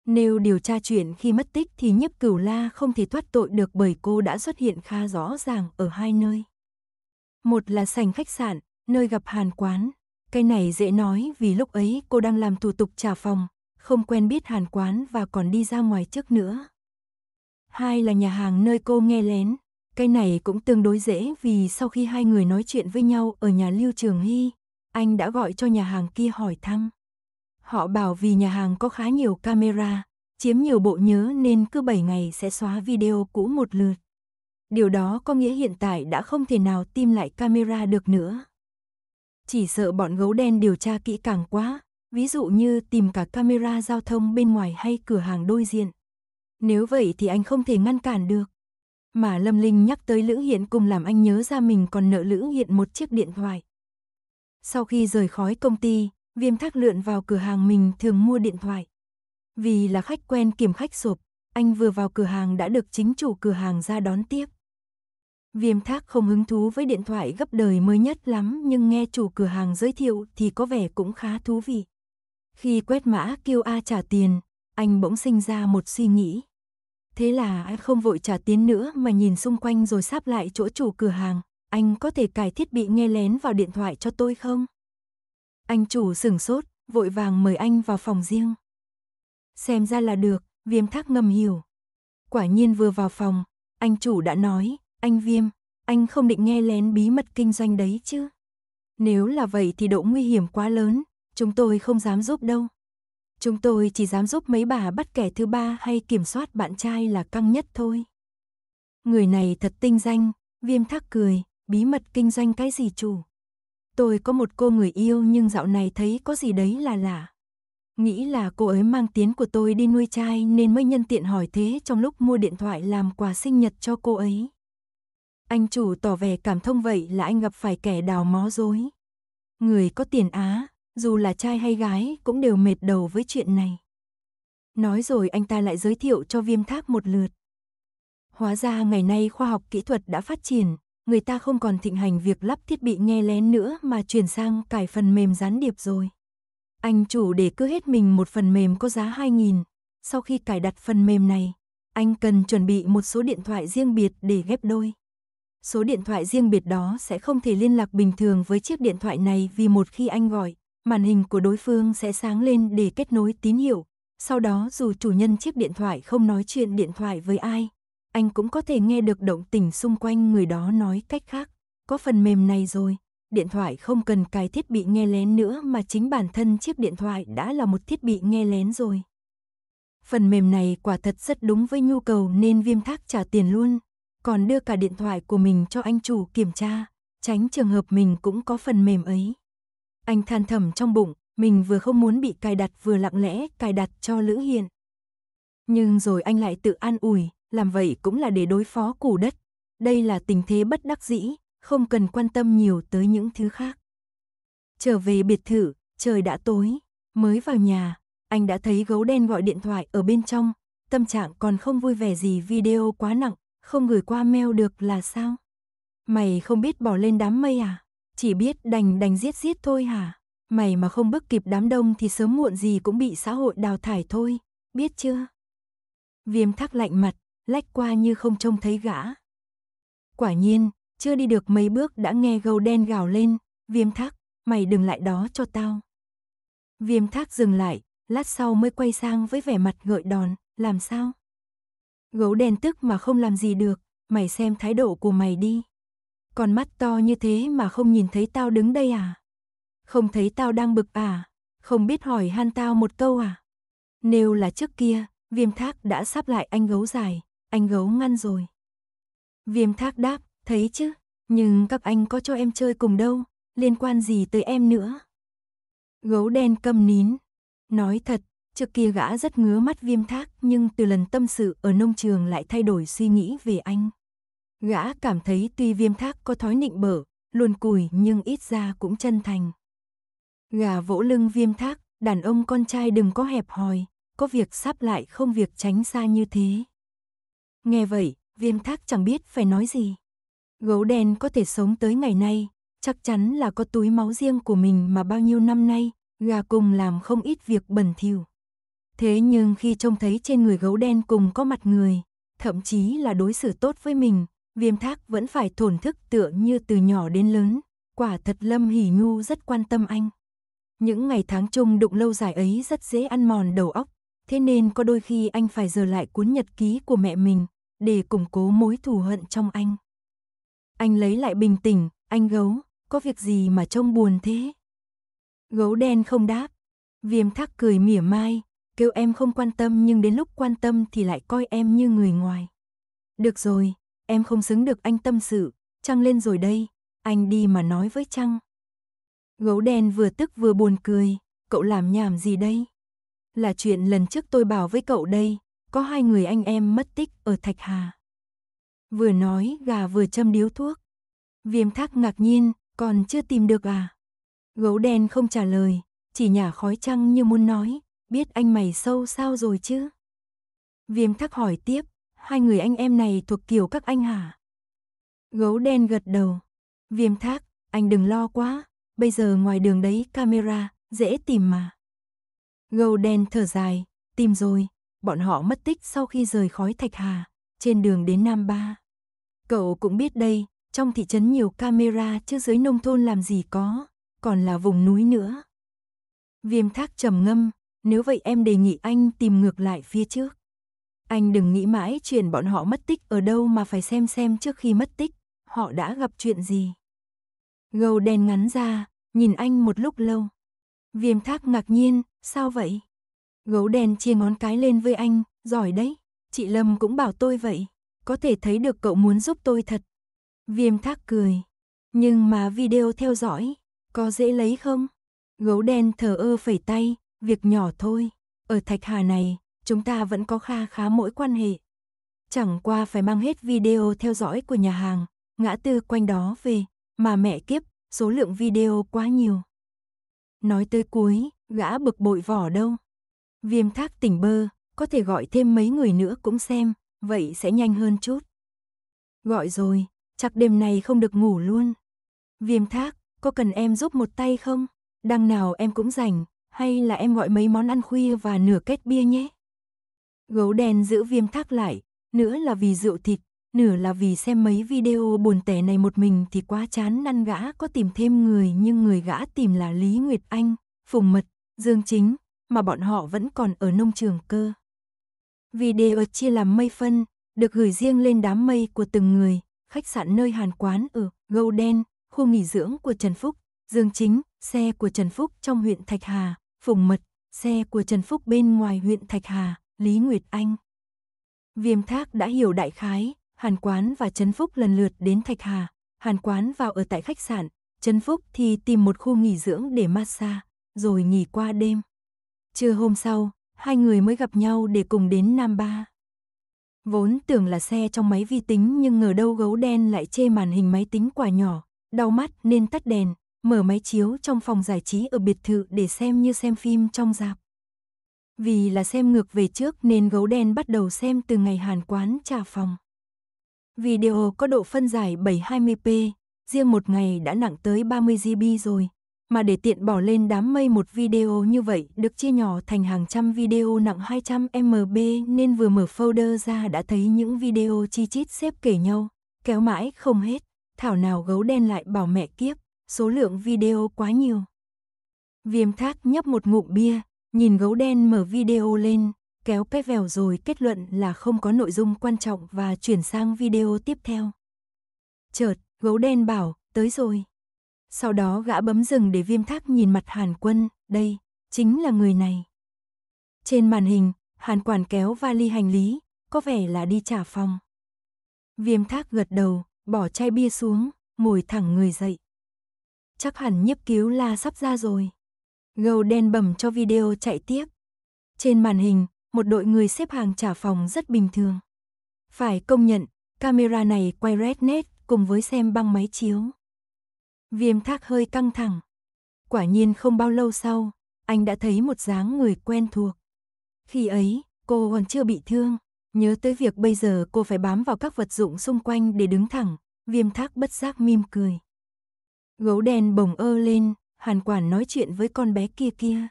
Nếu điều tra chuyện khi mất tích thì Nhấp cửu la không thể thoát tội được bởi cô đã xuất hiện khá rõ ràng ở hai nơi. Một là sảnh khách sạn, nơi gặp hàn quán. Cái này dễ nói vì lúc ấy cô đang làm thủ tục trả phòng, không quen biết hàn quán và còn đi ra ngoài trước nữa hai là nhà hàng nơi cô nghe lén. Cái này cũng tương đối dễ vì sau khi hai người nói chuyện với nhau ở nhà Lưu Trường Hy, anh đã gọi cho nhà hàng kia hỏi thăm. Họ bảo vì nhà hàng có khá nhiều camera, chiếm nhiều bộ nhớ nên cứ 7 ngày sẽ xóa video cũ một lượt. Điều đó có nghĩa hiện tại đã không thể nào tìm lại camera được nữa. Chỉ sợ bọn gấu đen điều tra kỹ càng quá, ví dụ như tìm cả camera giao thông bên ngoài hay cửa hàng đôi diện. Nếu vậy thì anh không thể ngăn cản được. Mà Lâm Linh nhắc tới Lữ Hiện cùng làm anh nhớ ra mình còn nợ Lữ Hiện một chiếc điện thoại. Sau khi rời khói công ty, Viêm Thác lượn vào cửa hàng mình thường mua điện thoại. Vì là khách quen kiểm khách sộp, anh vừa vào cửa hàng đã được chính chủ cửa hàng ra đón tiếp. Viêm Thác không hứng thú với điện thoại gấp đời mới nhất lắm nhưng nghe chủ cửa hàng giới thiệu thì có vẻ cũng khá thú vị. Khi quét mã kêu a trả tiền, anh bỗng sinh ra một suy nghĩ. Thế là anh không vội trả tiền nữa mà nhìn xung quanh rồi sắp lại chỗ chủ cửa hàng. Anh có thể cài thiết bị nghe lén vào điện thoại cho tôi không? Anh chủ sửng sốt, vội vàng mời anh vào phòng riêng. Xem ra là được, viêm thác ngầm hiểu. Quả nhiên vừa vào phòng, anh chủ đã nói, anh viêm, anh không định nghe lén bí mật kinh doanh đấy chứ? Nếu là vậy thì độ nguy hiểm quá lớn, chúng tôi không dám giúp đâu. Chúng tôi chỉ dám giúp mấy bà bắt kẻ thứ ba hay kiểm soát bạn trai là căng nhất thôi. Người này thật tinh danh, viêm thắc cười, bí mật kinh doanh cái gì chủ. Tôi có một cô người yêu nhưng dạo này thấy có gì đấy là lạ. Nghĩ là cô ấy mang tiếng của tôi đi nuôi trai nên mới nhân tiện hỏi thế trong lúc mua điện thoại làm quà sinh nhật cho cô ấy. Anh chủ tỏ vẻ cảm thông vậy là anh gặp phải kẻ đào mó dối. Người có tiền á, dù là trai hay gái cũng đều mệt đầu với chuyện này. Nói rồi anh ta lại giới thiệu cho viêm tháp một lượt. Hóa ra ngày nay khoa học kỹ thuật đã phát triển, người ta không còn thịnh hành việc lắp thiết bị nghe lén nữa mà chuyển sang cài phần mềm gián điệp rồi. Anh chủ để cứ hết mình một phần mềm có giá 2.000, sau khi cài đặt phần mềm này, anh cần chuẩn bị một số điện thoại riêng biệt để ghép đôi. Số điện thoại riêng biệt đó sẽ không thể liên lạc bình thường với chiếc điện thoại này vì một khi anh gọi, màn hình của đối phương sẽ sáng lên để kết nối tín hiệu. Sau đó dù chủ nhân chiếc điện thoại không nói chuyện điện thoại với ai, anh cũng có thể nghe được động tình xung quanh người đó nói cách khác. Có phần mềm này rồi, điện thoại không cần cài thiết bị nghe lén nữa mà chính bản thân chiếc điện thoại đã là một thiết bị nghe lén rồi. Phần mềm này quả thật rất đúng với nhu cầu nên Viêm Thác trả tiền luôn, còn đưa cả điện thoại của mình cho anh chủ kiểm tra, tránh trường hợp mình cũng có phần mềm ấy. Anh than thầm trong bụng, mình vừa không muốn bị cài đặt vừa lặng lẽ cài đặt cho Lữ Hiền. Nhưng rồi anh lại tự an ủi, làm vậy cũng là để đối phó củ đất. Đây là tình thế bất đắc dĩ, không cần quan tâm nhiều tới những thứ khác. Trở về biệt thự, trời đã tối, mới vào nhà, anh đã thấy gấu đen gọi điện thoại ở bên trong, tâm trạng còn không vui vẻ gì video quá nặng, không gửi qua mail được là sao? Mày không biết bỏ lên đám mây à? chỉ biết đành đành giết giết thôi hả? Mày mà không bước kịp đám đông thì sớm muộn gì cũng bị xã hội đào thải thôi, biết chưa? Viêm thắc lạnh mặt, lách qua như không trông thấy gã. Quả nhiên, chưa đi được mấy bước đã nghe gầu đen gào lên, viêm thắc, mày đừng lại đó cho tao. Viêm thác dừng lại, lát sau mới quay sang với vẻ mặt gợi đòn, làm sao? Gấu đen tức mà không làm gì được, mày xem thái độ của mày đi. Con mắt to như thế mà không nhìn thấy tao đứng đây à? Không thấy tao đang bực à? Không biết hỏi han tao một câu à? Nếu là trước kia, viêm thác đã sắp lại anh gấu dài, anh gấu ngăn rồi. Viêm thác đáp, thấy chứ, nhưng các anh có cho em chơi cùng đâu, liên quan gì tới em nữa. Gấu đen câm nín. Nói thật, trước kia gã rất ngứa mắt viêm thác nhưng từ lần tâm sự ở nông trường lại thay đổi suy nghĩ về anh. Gã cảm thấy tuy viêm thác có thói nịnh bở, luôn cùi nhưng ít ra cũng chân thành. Gà vỗ lưng viêm thác, đàn ông con trai đừng có hẹp hòi, có việc sắp lại không việc tránh xa như thế. Nghe vậy, viêm thác chẳng biết phải nói gì. Gấu đen có thể sống tới ngày nay, chắc chắn là có túi máu riêng của mình mà bao nhiêu năm nay, gà cùng làm không ít việc bẩn thỉu. Thế nhưng khi trông thấy trên người gấu đen cùng có mặt người, thậm chí là đối xử tốt với mình, Viêm thác vẫn phải thổn thức tựa như từ nhỏ đến lớn, quả thật Lâm Hỉ Nhu rất quan tâm anh. Những ngày tháng chung đụng lâu dài ấy rất dễ ăn mòn đầu óc, thế nên có đôi khi anh phải giờ lại cuốn nhật ký của mẹ mình để củng cố mối thù hận trong anh. Anh lấy lại bình tĩnh, anh gấu, có việc gì mà trông buồn thế? Gấu đen không đáp, viêm thác cười mỉa mai, kêu em không quan tâm nhưng đến lúc quan tâm thì lại coi em như người ngoài. Được rồi, em không xứng được anh tâm sự, Trăng lên rồi đây, anh đi mà nói với Trăng. Gấu đen vừa tức vừa buồn cười, cậu làm nhảm gì đây? Là chuyện lần trước tôi bảo với cậu đây, có hai người anh em mất tích ở Thạch Hà. Vừa nói gà vừa châm điếu thuốc. Viêm thác ngạc nhiên, còn chưa tìm được à? Gấu đen không trả lời, chỉ nhả khói trăng như muốn nói, biết anh mày sâu sao rồi chứ? Viêm Thác hỏi tiếp, hai người anh em này thuộc kiểu các anh hả? Gấu đen gật đầu. Viêm thác, anh đừng lo quá, bây giờ ngoài đường đấy camera, dễ tìm mà. Gấu đen thở dài, tìm rồi, bọn họ mất tích sau khi rời khói Thạch Hà, trên đường đến Nam Ba. Cậu cũng biết đây, trong thị trấn nhiều camera chứ dưới nông thôn làm gì có, còn là vùng núi nữa. Viêm thác trầm ngâm, nếu vậy em đề nghị anh tìm ngược lại phía trước. Anh đừng nghĩ mãi chuyện bọn họ mất tích ở đâu mà phải xem xem trước khi mất tích, họ đã gặp chuyện gì. Gâu đen ngắn ra, nhìn anh một lúc lâu. Viêm thác ngạc nhiên, sao vậy? Gấu đen chia ngón cái lên với anh, giỏi đấy, chị Lâm cũng bảo tôi vậy, có thể thấy được cậu muốn giúp tôi thật. Viêm thác cười, nhưng mà video theo dõi, có dễ lấy không? Gấu đen thờ ơ phẩy tay, việc nhỏ thôi, ở Thạch Hà này, chúng ta vẫn có kha khá mỗi quan hệ. Chẳng qua phải mang hết video theo dõi của nhà hàng, ngã tư quanh đó về, mà mẹ kiếp, số lượng video quá nhiều. Nói tới cuối, gã bực bội vỏ đâu. Viêm thác tỉnh bơ, có thể gọi thêm mấy người nữa cũng xem, vậy sẽ nhanh hơn chút. Gọi rồi, chắc đêm này không được ngủ luôn. Viêm thác, có cần em giúp một tay không? Đằng nào em cũng rảnh, hay là em gọi mấy món ăn khuya và nửa kết bia nhé? Gấu đen giữ viêm thác lại, nữa là vì rượu thịt, nửa là vì xem mấy video buồn tẻ này một mình thì quá chán năn gã có tìm thêm người nhưng người gã tìm là Lý Nguyệt Anh, Phùng Mật, Dương Chính, mà bọn họ vẫn còn ở nông trường cơ. Video chia làm mây phân, được gửi riêng lên đám mây của từng người, khách sạn nơi Hàn Quán ở gấu Đen, khu nghỉ dưỡng của Trần Phúc, Dương Chính, xe của Trần Phúc trong huyện Thạch Hà, Phùng Mật, xe của Trần Phúc bên ngoài huyện Thạch Hà, Lý Nguyệt Anh. Viêm Thác đã hiểu đại khái, Hàn Quán và Trấn Phúc lần lượt đến Thạch Hà, Hàn Quán vào ở tại khách sạn, Trấn Phúc thì tìm một khu nghỉ dưỡng để massage, rồi nghỉ qua đêm. Trưa hôm sau, hai người mới gặp nhau để cùng đến Nam Ba. Vốn tưởng là xe trong máy vi tính nhưng ngờ đâu gấu đen lại chê màn hình máy tính quả nhỏ, đau mắt nên tắt đèn, mở máy chiếu trong phòng giải trí ở biệt thự để xem như xem phim trong dạp. Vì là xem ngược về trước nên gấu đen bắt đầu xem từ ngày hàn quán trả phòng. Video có độ phân giải 720p, riêng một ngày đã nặng tới 30 GB rồi. Mà để tiện bỏ lên đám mây một video như vậy được chia nhỏ thành hàng trăm video nặng 200 MB nên vừa mở folder ra đã thấy những video chi chít xếp kể nhau, kéo mãi không hết. Thảo nào gấu đen lại bảo mẹ kiếp, số lượng video quá nhiều. Viêm thác nhấp một ngụm bia, Nhìn gấu đen mở video lên, kéo pép vèo rồi kết luận là không có nội dung quan trọng và chuyển sang video tiếp theo. Chợt, gấu đen bảo, tới rồi. Sau đó gã bấm dừng để viêm thác nhìn mặt Hàn Quân, đây, chính là người này. Trên màn hình, Hàn Quản kéo vali hành lý, có vẻ là đi trả phòng. Viêm thác gật đầu, bỏ chai bia xuống, ngồi thẳng người dậy. Chắc hẳn nhiếp cứu la sắp ra rồi. Gầu đen bẩm cho video chạy tiếp. Trên màn hình, một đội người xếp hàng trả phòng rất bình thường. Phải công nhận, camera này quay nét cùng với xem băng máy chiếu. Viêm thác hơi căng thẳng. Quả nhiên không bao lâu sau, anh đã thấy một dáng người quen thuộc. Khi ấy, cô còn chưa bị thương, nhớ tới việc bây giờ cô phải bám vào các vật dụng xung quanh để đứng thẳng, viêm thác bất giác mỉm cười. Gấu đen bồng ơ lên, Hàn Quản nói chuyện với con bé kia kia.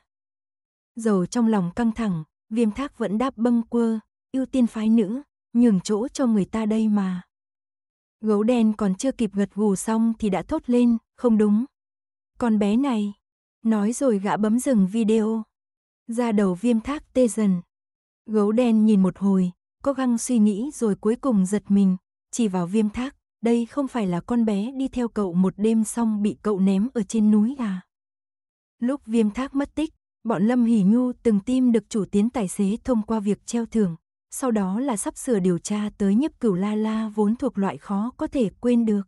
Dầu trong lòng căng thẳng, Viêm Thác vẫn đáp bâng quơ, ưu tiên phái nữ, nhường chỗ cho người ta đây mà. Gấu đen còn chưa kịp gật gù xong thì đã thốt lên, không đúng. Con bé này, nói rồi gã bấm dừng video. Ra đầu viêm thác tê dần. Gấu đen nhìn một hồi, có găng suy nghĩ rồi cuối cùng giật mình, chỉ vào viêm thác đây không phải là con bé đi theo cậu một đêm xong bị cậu ném ở trên núi à? Lúc viêm thác mất tích, bọn Lâm Hỷ Nhu từng tìm được chủ tiến tài xế thông qua việc treo thưởng, sau đó là sắp sửa điều tra tới nhấp cửu la la vốn thuộc loại khó có thể quên được.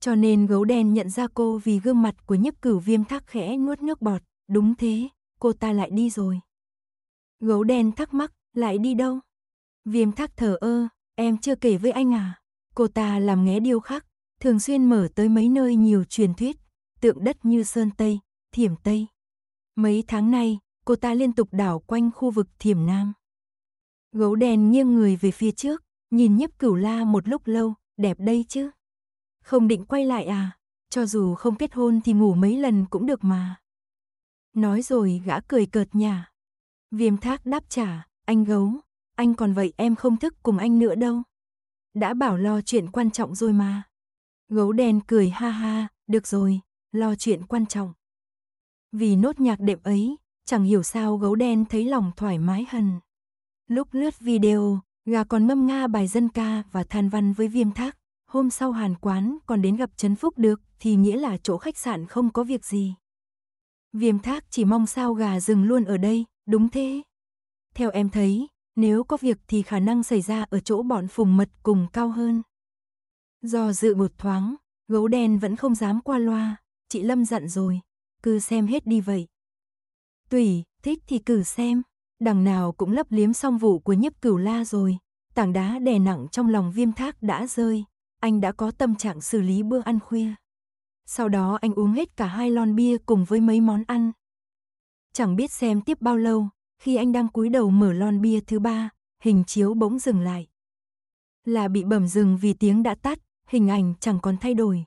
Cho nên gấu đen nhận ra cô vì gương mặt của nhấp cửu viêm thác khẽ nuốt nước bọt, đúng thế, cô ta lại đi rồi. Gấu đen thắc mắc, lại đi đâu? Viêm thác thở ơ, em chưa kể với anh à? Cô ta làm nghé điêu khắc, thường xuyên mở tới mấy nơi nhiều truyền thuyết, tượng đất như Sơn Tây, Thiểm Tây. Mấy tháng nay, cô ta liên tục đảo quanh khu vực Thiểm Nam. Gấu đèn nghiêng người về phía trước, nhìn nhấp cửu la một lúc lâu, đẹp đây chứ. Không định quay lại à, cho dù không kết hôn thì ngủ mấy lần cũng được mà. Nói rồi gã cười cợt nhả. Viêm thác đáp trả, anh gấu, anh còn vậy em không thức cùng anh nữa đâu đã bảo lo chuyện quan trọng rồi mà. Gấu đen cười ha ha, được rồi, lo chuyện quan trọng. Vì nốt nhạc đệm ấy, chẳng hiểu sao gấu đen thấy lòng thoải mái hần. Lúc lướt video, gà còn ngâm nga bài dân ca và than văn với viêm thác. Hôm sau hàn quán còn đến gặp Trấn Phúc được thì nghĩa là chỗ khách sạn không có việc gì. Viêm thác chỉ mong sao gà dừng luôn ở đây, đúng thế. Theo em thấy, nếu có việc thì khả năng xảy ra ở chỗ bọn phùng mật cùng cao hơn. Do dự một thoáng, gấu đen vẫn không dám qua loa, chị Lâm dặn rồi, cứ xem hết đi vậy. Tùy, thích thì cử xem, đằng nào cũng lấp liếm xong vụ của nhấp cửu la rồi, tảng đá đè nặng trong lòng viêm thác đã rơi, anh đã có tâm trạng xử lý bữa ăn khuya. Sau đó anh uống hết cả hai lon bia cùng với mấy món ăn. Chẳng biết xem tiếp bao lâu, khi anh đang cúi đầu mở lon bia thứ ba, hình chiếu bỗng dừng lại. Là bị bẩm dừng vì tiếng đã tắt, hình ảnh chẳng còn thay đổi.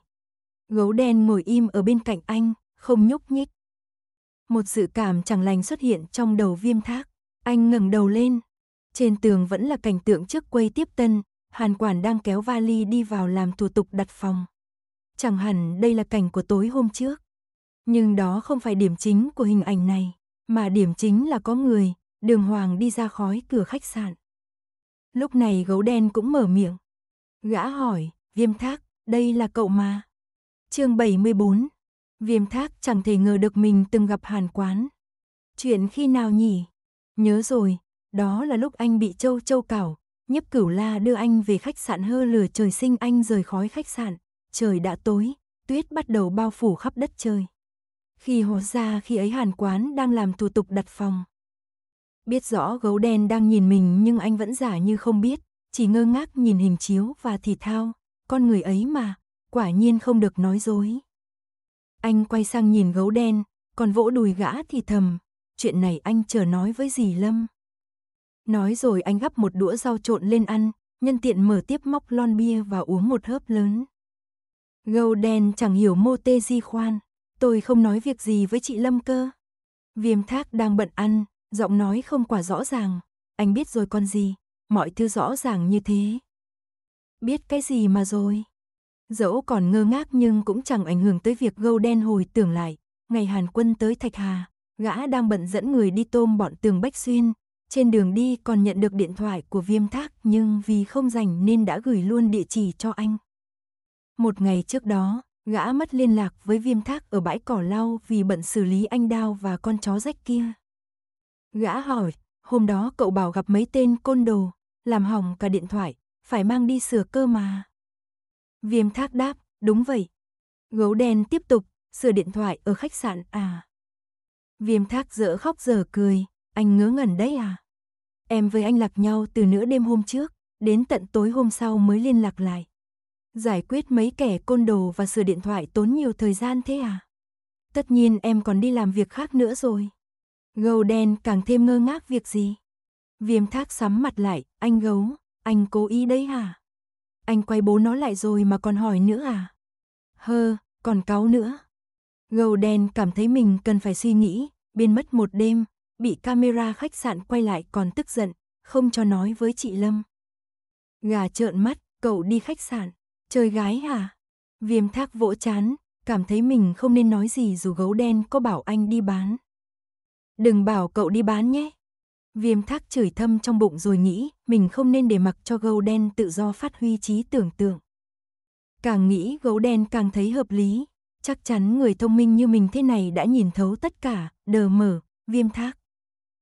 Gấu đen ngồi im ở bên cạnh anh, không nhúc nhích. Một dự cảm chẳng lành xuất hiện trong đầu viêm thác. Anh ngẩng đầu lên. Trên tường vẫn là cảnh tượng trước quầy tiếp tân, Hàn quản đang kéo vali đi vào làm thủ tục đặt phòng. Chẳng hẳn đây là cảnh của tối hôm trước. Nhưng đó không phải điểm chính của hình ảnh này. Mà điểm chính là có người, đường hoàng đi ra khói cửa khách sạn. Lúc này gấu đen cũng mở miệng. Gã hỏi, viêm thác, đây là cậu mà. chương 74, viêm thác chẳng thể ngờ được mình từng gặp hàn quán. Chuyện khi nào nhỉ? Nhớ rồi, đó là lúc anh bị châu châu cảo, nhấp cửu la đưa anh về khách sạn hơ lửa trời sinh anh rời khói khách sạn. Trời đã tối, tuyết bắt đầu bao phủ khắp đất trời. Khi họ ra khi ấy hàn quán đang làm thủ tục đặt phòng. Biết rõ gấu đen đang nhìn mình nhưng anh vẫn giả như không biết, chỉ ngơ ngác nhìn hình chiếu và thì thao, con người ấy mà, quả nhiên không được nói dối. Anh quay sang nhìn gấu đen, còn vỗ đùi gã thì thầm, chuyện này anh chờ nói với dì Lâm. Nói rồi anh gắp một đũa rau trộn lên ăn, nhân tiện mở tiếp móc lon bia và uống một hớp lớn. Gấu đen chẳng hiểu mô tê di khoan. Tôi không nói việc gì với chị Lâm cơ. Viêm thác đang bận ăn, giọng nói không quả rõ ràng. Anh biết rồi con gì, mọi thứ rõ ràng như thế. Biết cái gì mà rồi. Dẫu còn ngơ ngác nhưng cũng chẳng ảnh hưởng tới việc gâu đen hồi tưởng lại. Ngày Hàn quân tới Thạch Hà, gã đang bận dẫn người đi tôm bọn tường Bách Xuyên. Trên đường đi còn nhận được điện thoại của viêm thác nhưng vì không rảnh nên đã gửi luôn địa chỉ cho anh. Một ngày trước đó, Gã mất liên lạc với viêm thác ở bãi cỏ lau vì bận xử lý anh đao và con chó rách kia. Gã hỏi, hôm đó cậu bảo gặp mấy tên côn đồ, làm hỏng cả điện thoại, phải mang đi sửa cơ mà. Viêm thác đáp, đúng vậy. Gấu đen tiếp tục, sửa điện thoại ở khách sạn à. Viêm thác dở khóc dở cười, anh ngớ ngẩn đấy à. Em với anh lạc nhau từ nửa đêm hôm trước, đến tận tối hôm sau mới liên lạc lại. Giải quyết mấy kẻ côn đồ và sửa điện thoại tốn nhiều thời gian thế à? Tất nhiên em còn đi làm việc khác nữa rồi. Gấu đen càng thêm ngơ ngác việc gì? Viêm thác sắm mặt lại, anh gấu, anh cố ý đấy hả? Anh quay bố nó lại rồi mà còn hỏi nữa à? Hơ, còn cáu nữa. Gấu đen cảm thấy mình cần phải suy nghĩ, biên mất một đêm, bị camera khách sạn quay lại còn tức giận, không cho nói với chị Lâm. Gà trợn mắt, cậu đi khách sạn. Chơi gái hả? Viêm thác vỗ chán, cảm thấy mình không nên nói gì dù gấu đen có bảo anh đi bán. Đừng bảo cậu đi bán nhé. Viêm thác chửi thâm trong bụng rồi nghĩ mình không nên để mặc cho gấu đen tự do phát huy trí tưởng tượng. Càng nghĩ gấu đen càng thấy hợp lý. Chắc chắn người thông minh như mình thế này đã nhìn thấu tất cả, đờ mở, viêm thác.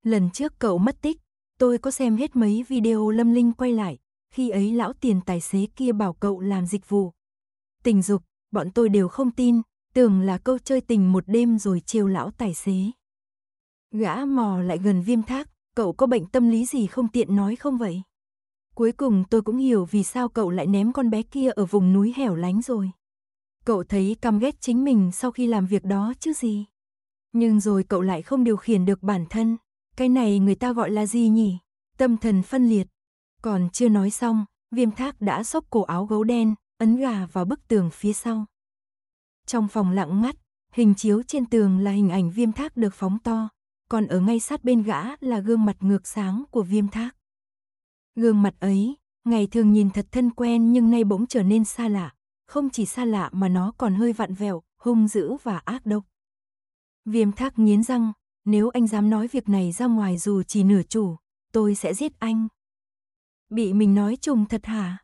Lần trước cậu mất tích, tôi có xem hết mấy video lâm linh quay lại, khi ấy lão tiền tài xế kia bảo cậu làm dịch vụ. Tình dục, bọn tôi đều không tin, tưởng là câu chơi tình một đêm rồi trêu lão tài xế. Gã mò lại gần viêm thác, cậu có bệnh tâm lý gì không tiện nói không vậy? Cuối cùng tôi cũng hiểu vì sao cậu lại ném con bé kia ở vùng núi hẻo lánh rồi. Cậu thấy căm ghét chính mình sau khi làm việc đó chứ gì. Nhưng rồi cậu lại không điều khiển được bản thân. Cái này người ta gọi là gì nhỉ? Tâm thần phân liệt, còn chưa nói xong, viêm thác đã xốc cổ áo gấu đen, ấn gà vào bức tường phía sau. Trong phòng lặng mắt, hình chiếu trên tường là hình ảnh viêm thác được phóng to, còn ở ngay sát bên gã là gương mặt ngược sáng của viêm thác. Gương mặt ấy, ngày thường nhìn thật thân quen nhưng nay bỗng trở nên xa lạ, không chỉ xa lạ mà nó còn hơi vặn vẹo, hung dữ và ác độc. Viêm thác nghiến răng, nếu anh dám nói việc này ra ngoài dù chỉ nửa chủ, tôi sẽ giết anh. Bị mình nói trùng thật hả?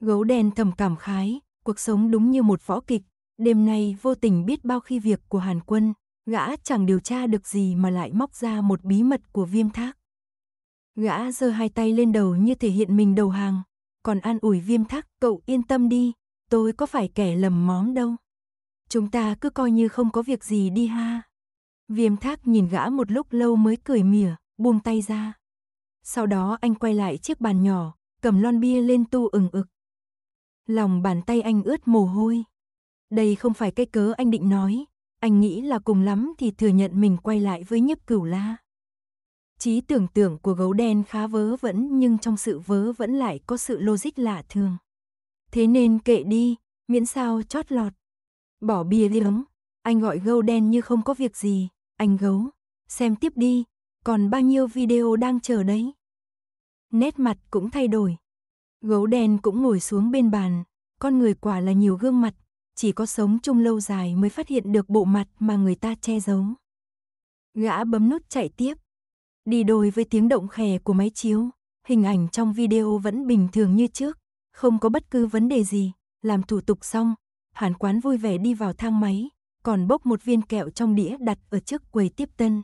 Gấu đen thầm cảm khái, cuộc sống đúng như một võ kịch. Đêm nay vô tình biết bao khi việc của Hàn Quân, gã chẳng điều tra được gì mà lại móc ra một bí mật của viêm thác. Gã giơ hai tay lên đầu như thể hiện mình đầu hàng, còn an ủi viêm thác cậu yên tâm đi, tôi có phải kẻ lầm móm đâu. Chúng ta cứ coi như không có việc gì đi ha. Viêm thác nhìn gã một lúc lâu mới cười mỉa, buông tay ra. Sau đó anh quay lại chiếc bàn nhỏ, cầm lon bia lên tu ừng ực. Lòng bàn tay anh ướt mồ hôi. Đây không phải cái cớ anh định nói, anh nghĩ là cùng lắm thì thừa nhận mình quay lại với nhấp cửu la. Trí tưởng tượng của gấu đen khá vớ vẫn nhưng trong sự vớ vẫn lại có sự logic lạ thường. Thế nên kệ đi, miễn sao chót lọt. Bỏ bia đi ấm anh gọi gấu đen như không có việc gì, anh gấu, xem tiếp đi, còn bao nhiêu video đang chờ đấy. Nét mặt cũng thay đổi. Gấu đen cũng ngồi xuống bên bàn, con người quả là nhiều gương mặt, chỉ có sống chung lâu dài mới phát hiện được bộ mặt mà người ta che giấu. Gã bấm nút chạy tiếp. Đi đôi với tiếng động khè của máy chiếu, hình ảnh trong video vẫn bình thường như trước, không có bất cứ vấn đề gì. Làm thủ tục xong, Hàn Quán vui vẻ đi vào thang máy, còn bốc một viên kẹo trong đĩa đặt ở trước quầy tiếp tân.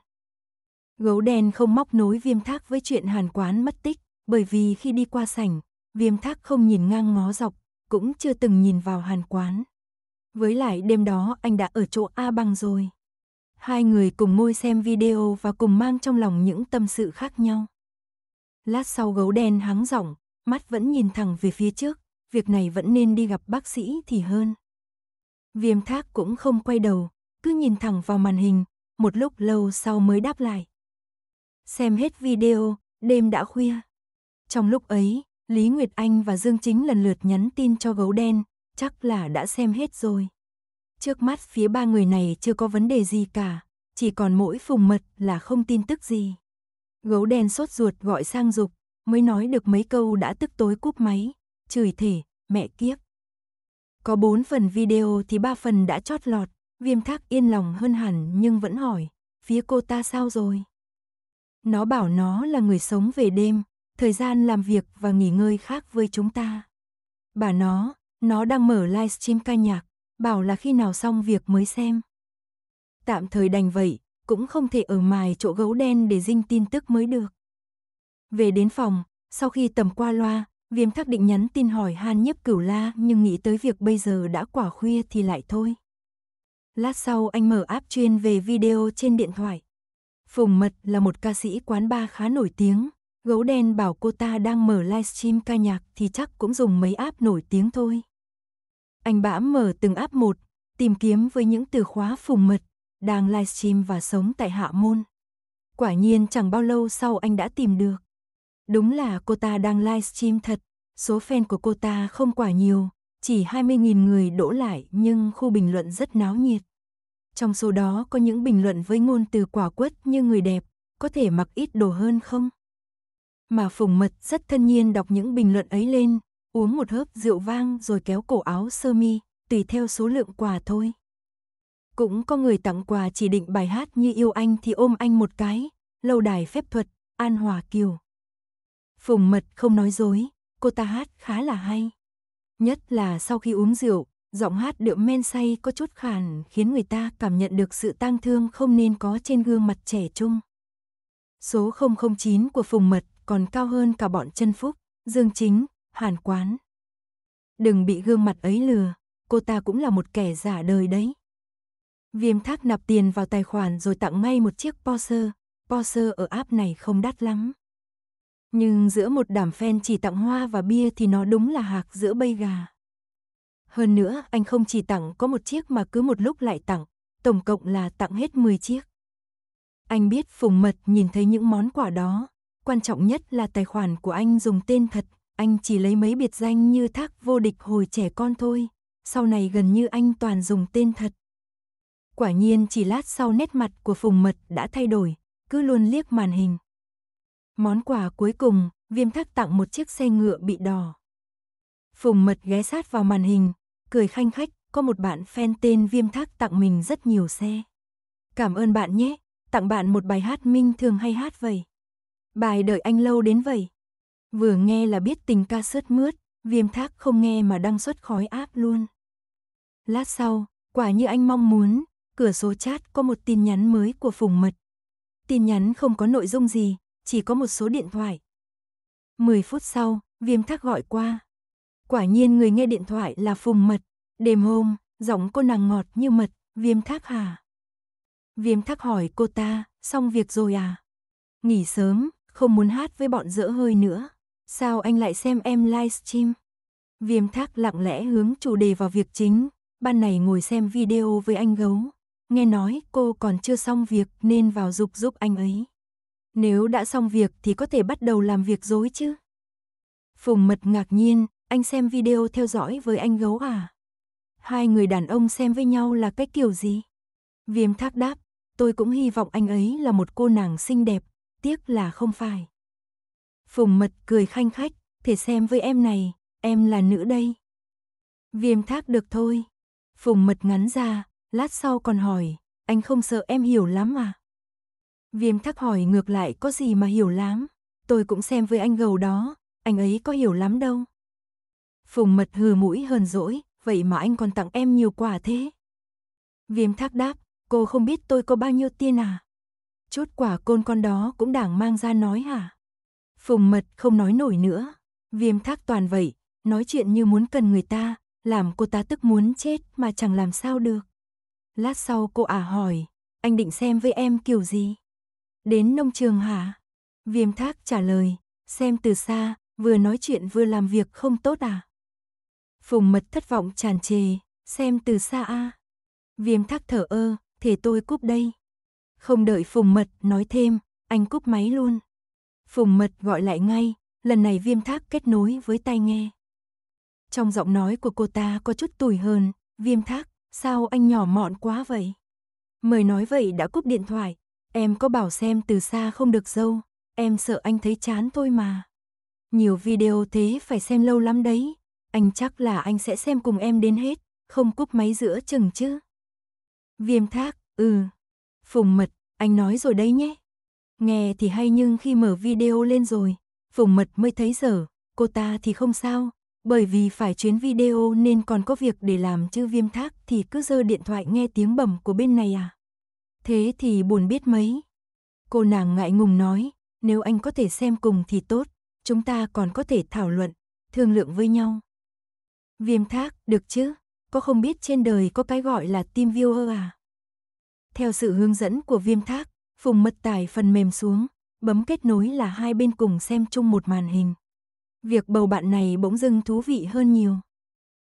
Gấu đen không móc nối viêm thác với chuyện hàn quán mất tích, bởi vì khi đi qua sảnh, viêm thác không nhìn ngang ngó dọc, cũng chưa từng nhìn vào hàn quán. Với lại đêm đó anh đã ở chỗ A băng rồi. Hai người cùng ngồi xem video và cùng mang trong lòng những tâm sự khác nhau. Lát sau gấu đen hắng giọng, mắt vẫn nhìn thẳng về phía trước, việc này vẫn nên đi gặp bác sĩ thì hơn. Viêm thác cũng không quay đầu, cứ nhìn thẳng vào màn hình, một lúc lâu sau mới đáp lại xem hết video, đêm đã khuya. Trong lúc ấy, Lý Nguyệt Anh và Dương Chính lần lượt nhắn tin cho gấu đen, chắc là đã xem hết rồi. Trước mắt phía ba người này chưa có vấn đề gì cả, chỉ còn mỗi phùng mật là không tin tức gì. Gấu đen sốt ruột gọi sang dục, mới nói được mấy câu đã tức tối cúp máy, chửi thể, mẹ kiếp. Có bốn phần video thì ba phần đã chót lọt, viêm thác yên lòng hơn hẳn nhưng vẫn hỏi, phía cô ta sao rồi? Nó bảo nó là người sống về đêm, thời gian làm việc và nghỉ ngơi khác với chúng ta. Bà nó, nó đang mở livestream ca nhạc, bảo là khi nào xong việc mới xem. Tạm thời đành vậy, cũng không thể ở mài chỗ gấu đen để dinh tin tức mới được. Về đến phòng, sau khi tầm qua loa, Viêm Thác định nhắn tin hỏi Han Nhiếp Cửu La, nhưng nghĩ tới việc bây giờ đã quả khuya thì lại thôi. Lát sau anh mở app chuyên về video trên điện thoại. Phùng Mật là một ca sĩ quán bar khá nổi tiếng. Gấu đen bảo cô ta đang mở livestream ca nhạc thì chắc cũng dùng mấy app nổi tiếng thôi. Anh bãm mở từng app một, tìm kiếm với những từ khóa Phùng Mật, đang livestream và sống tại Hạ Môn. Quả nhiên chẳng bao lâu sau anh đã tìm được. Đúng là cô ta đang livestream thật, số fan của cô ta không quả nhiều, chỉ 20.000 người đổ lại nhưng khu bình luận rất náo nhiệt. Trong số đó có những bình luận với ngôn từ quả quất như người đẹp, có thể mặc ít đồ hơn không? Mà Phùng Mật rất thân nhiên đọc những bình luận ấy lên, uống một hớp rượu vang rồi kéo cổ áo sơ mi, tùy theo số lượng quà thôi. Cũng có người tặng quà chỉ định bài hát như yêu anh thì ôm anh một cái, lâu đài phép thuật, an hòa kiều. Phùng Mật không nói dối, cô ta hát khá là hay. Nhất là sau khi uống rượu, Giọng hát điệu men say có chút khàn khiến người ta cảm nhận được sự tang thương không nên có trên gương mặt trẻ trung. Số 009 của Phùng Mật còn cao hơn cả bọn chân phúc, Dương Chính, Hàn Quán. Đừng bị gương mặt ấy lừa, cô ta cũng là một kẻ giả đời đấy. Viêm thác nạp tiền vào tài khoản rồi tặng ngay một chiếc Porsche. Porsche ở app này không đắt lắm. Nhưng giữa một đảm phen chỉ tặng hoa và bia thì nó đúng là hạc giữa bây gà. Hơn nữa, anh không chỉ tặng có một chiếc mà cứ một lúc lại tặng, tổng cộng là tặng hết 10 chiếc. Anh biết Phùng Mật nhìn thấy những món quà đó, quan trọng nhất là tài khoản của anh dùng tên thật, anh chỉ lấy mấy biệt danh như thác vô địch hồi trẻ con thôi, sau này gần như anh toàn dùng tên thật. Quả nhiên chỉ lát sau nét mặt của Phùng Mật đã thay đổi, cứ luôn liếc màn hình. Món quà cuối cùng, Viêm Thác tặng một chiếc xe ngựa bị đỏ. Phùng Mật ghé sát vào màn hình, cười khanh khách, có một bạn fan tên Viêm Thác tặng mình rất nhiều xe. Cảm ơn bạn nhé, tặng bạn một bài hát Minh thường hay hát vậy. Bài đợi anh lâu đến vậy. Vừa nghe là biết tình ca sớt mướt, Viêm Thác không nghe mà đang xuất khói áp luôn. Lát sau, quả như anh mong muốn, cửa số chat có một tin nhắn mới của Phùng Mật. Tin nhắn không có nội dung gì, chỉ có một số điện thoại. 10 phút sau, Viêm Thác gọi qua. Quả nhiên người nghe điện thoại là Phùng Mật. Đêm hôm, giọng cô nàng ngọt như mật, viêm thác hà. Viêm thác hỏi cô ta, xong việc rồi à? Nghỉ sớm, không muốn hát với bọn dỡ hơi nữa. Sao anh lại xem em livestream? Viêm thác lặng lẽ hướng chủ đề vào việc chính. Ban này ngồi xem video với anh gấu. Nghe nói cô còn chưa xong việc nên vào giúp giúp anh ấy. Nếu đã xong việc thì có thể bắt đầu làm việc dối chứ. Phùng mật ngạc nhiên, anh xem video theo dõi với anh gấu à? Hai người đàn ông xem với nhau là cái kiểu gì? Viêm thác đáp, tôi cũng hy vọng anh ấy là một cô nàng xinh đẹp, tiếc là không phải. Phùng mật cười khanh khách, thể xem với em này, em là nữ đây. Viêm thác được thôi. Phùng mật ngắn ra, lát sau còn hỏi, anh không sợ em hiểu lắm à? Viêm thác hỏi ngược lại có gì mà hiểu lắm, tôi cũng xem với anh gầu đó, anh ấy có hiểu lắm đâu. Phùng mật hừ mũi hơn dỗi, vậy mà anh còn tặng em nhiều quà thế. Viêm thác đáp, cô không biết tôi có bao nhiêu tiền à? Chút quả côn con đó cũng đảng mang ra nói hả? Phùng mật không nói nổi nữa. Viêm thác toàn vậy, nói chuyện như muốn cần người ta, làm cô ta tức muốn chết mà chẳng làm sao được. Lát sau cô ả hỏi, anh định xem với em kiểu gì? Đến nông trường hả? Viêm thác trả lời, xem từ xa, vừa nói chuyện vừa làm việc không tốt à? Phùng mật thất vọng tràn trề, xem từ xa a. Viêm thác thở ơ, thể tôi cúp đây. Không đợi phùng mật nói thêm, anh cúp máy luôn. Phùng mật gọi lại ngay, lần này viêm thác kết nối với tai nghe. Trong giọng nói của cô ta có chút tủi hơn. viêm thác, sao anh nhỏ mọn quá vậy? Mời nói vậy đã cúp điện thoại, em có bảo xem từ xa không được dâu, em sợ anh thấy chán thôi mà. Nhiều video thế phải xem lâu lắm đấy, anh chắc là anh sẽ xem cùng em đến hết, không cúp máy giữa chừng chứ. Viêm thác, ừ. Phùng mật, anh nói rồi đấy nhé. Nghe thì hay nhưng khi mở video lên rồi, Phùng mật mới thấy dở, cô ta thì không sao, bởi vì phải chuyến video nên còn có việc để làm chứ viêm thác thì cứ dơ điện thoại nghe tiếng bẩm của bên này à. Thế thì buồn biết mấy. Cô nàng ngại ngùng nói, nếu anh có thể xem cùng thì tốt, chúng ta còn có thể thảo luận, thương lượng với nhau. Viêm thác, được chứ? Có không biết trên đời có cái gọi là team viewer à? Theo sự hướng dẫn của viêm thác, Phùng mật tải phần mềm xuống, bấm kết nối là hai bên cùng xem chung một màn hình. Việc bầu bạn này bỗng dưng thú vị hơn nhiều.